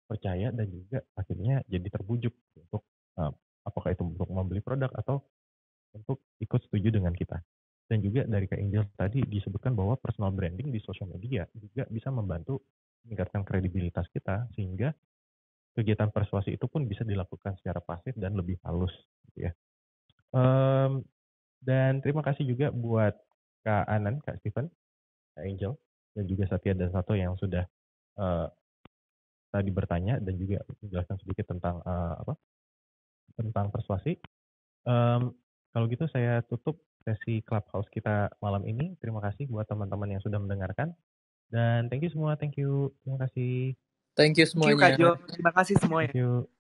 percaya dan juga akhirnya jadi terbujuk untuk uh, apakah itu untuk membeli produk atau untuk ikut setuju dengan kita. Dan juga dari Kak Angel tadi disebutkan bahwa personal branding di sosial media juga bisa membantu meningkatkan kredibilitas kita sehingga kegiatan persuasi itu pun bisa dilakukan secara pasif dan lebih halus gitu ya. Um, dan terima kasih juga buat Kak Anan, Kak Steven, Kak Angel, dan juga Satya dan Sato yang sudah uh, tadi bertanya dan juga menjelaskan sedikit tentang uh, apa tentang persuasi. Um, kalau gitu saya tutup sesi clubhouse kita malam ini. Terima kasih buat teman-teman yang sudah mendengarkan dan thank you semua, thank you, terima kasih. Thank you semuanya. Thank you, Terima kasih semuanya. Thank you.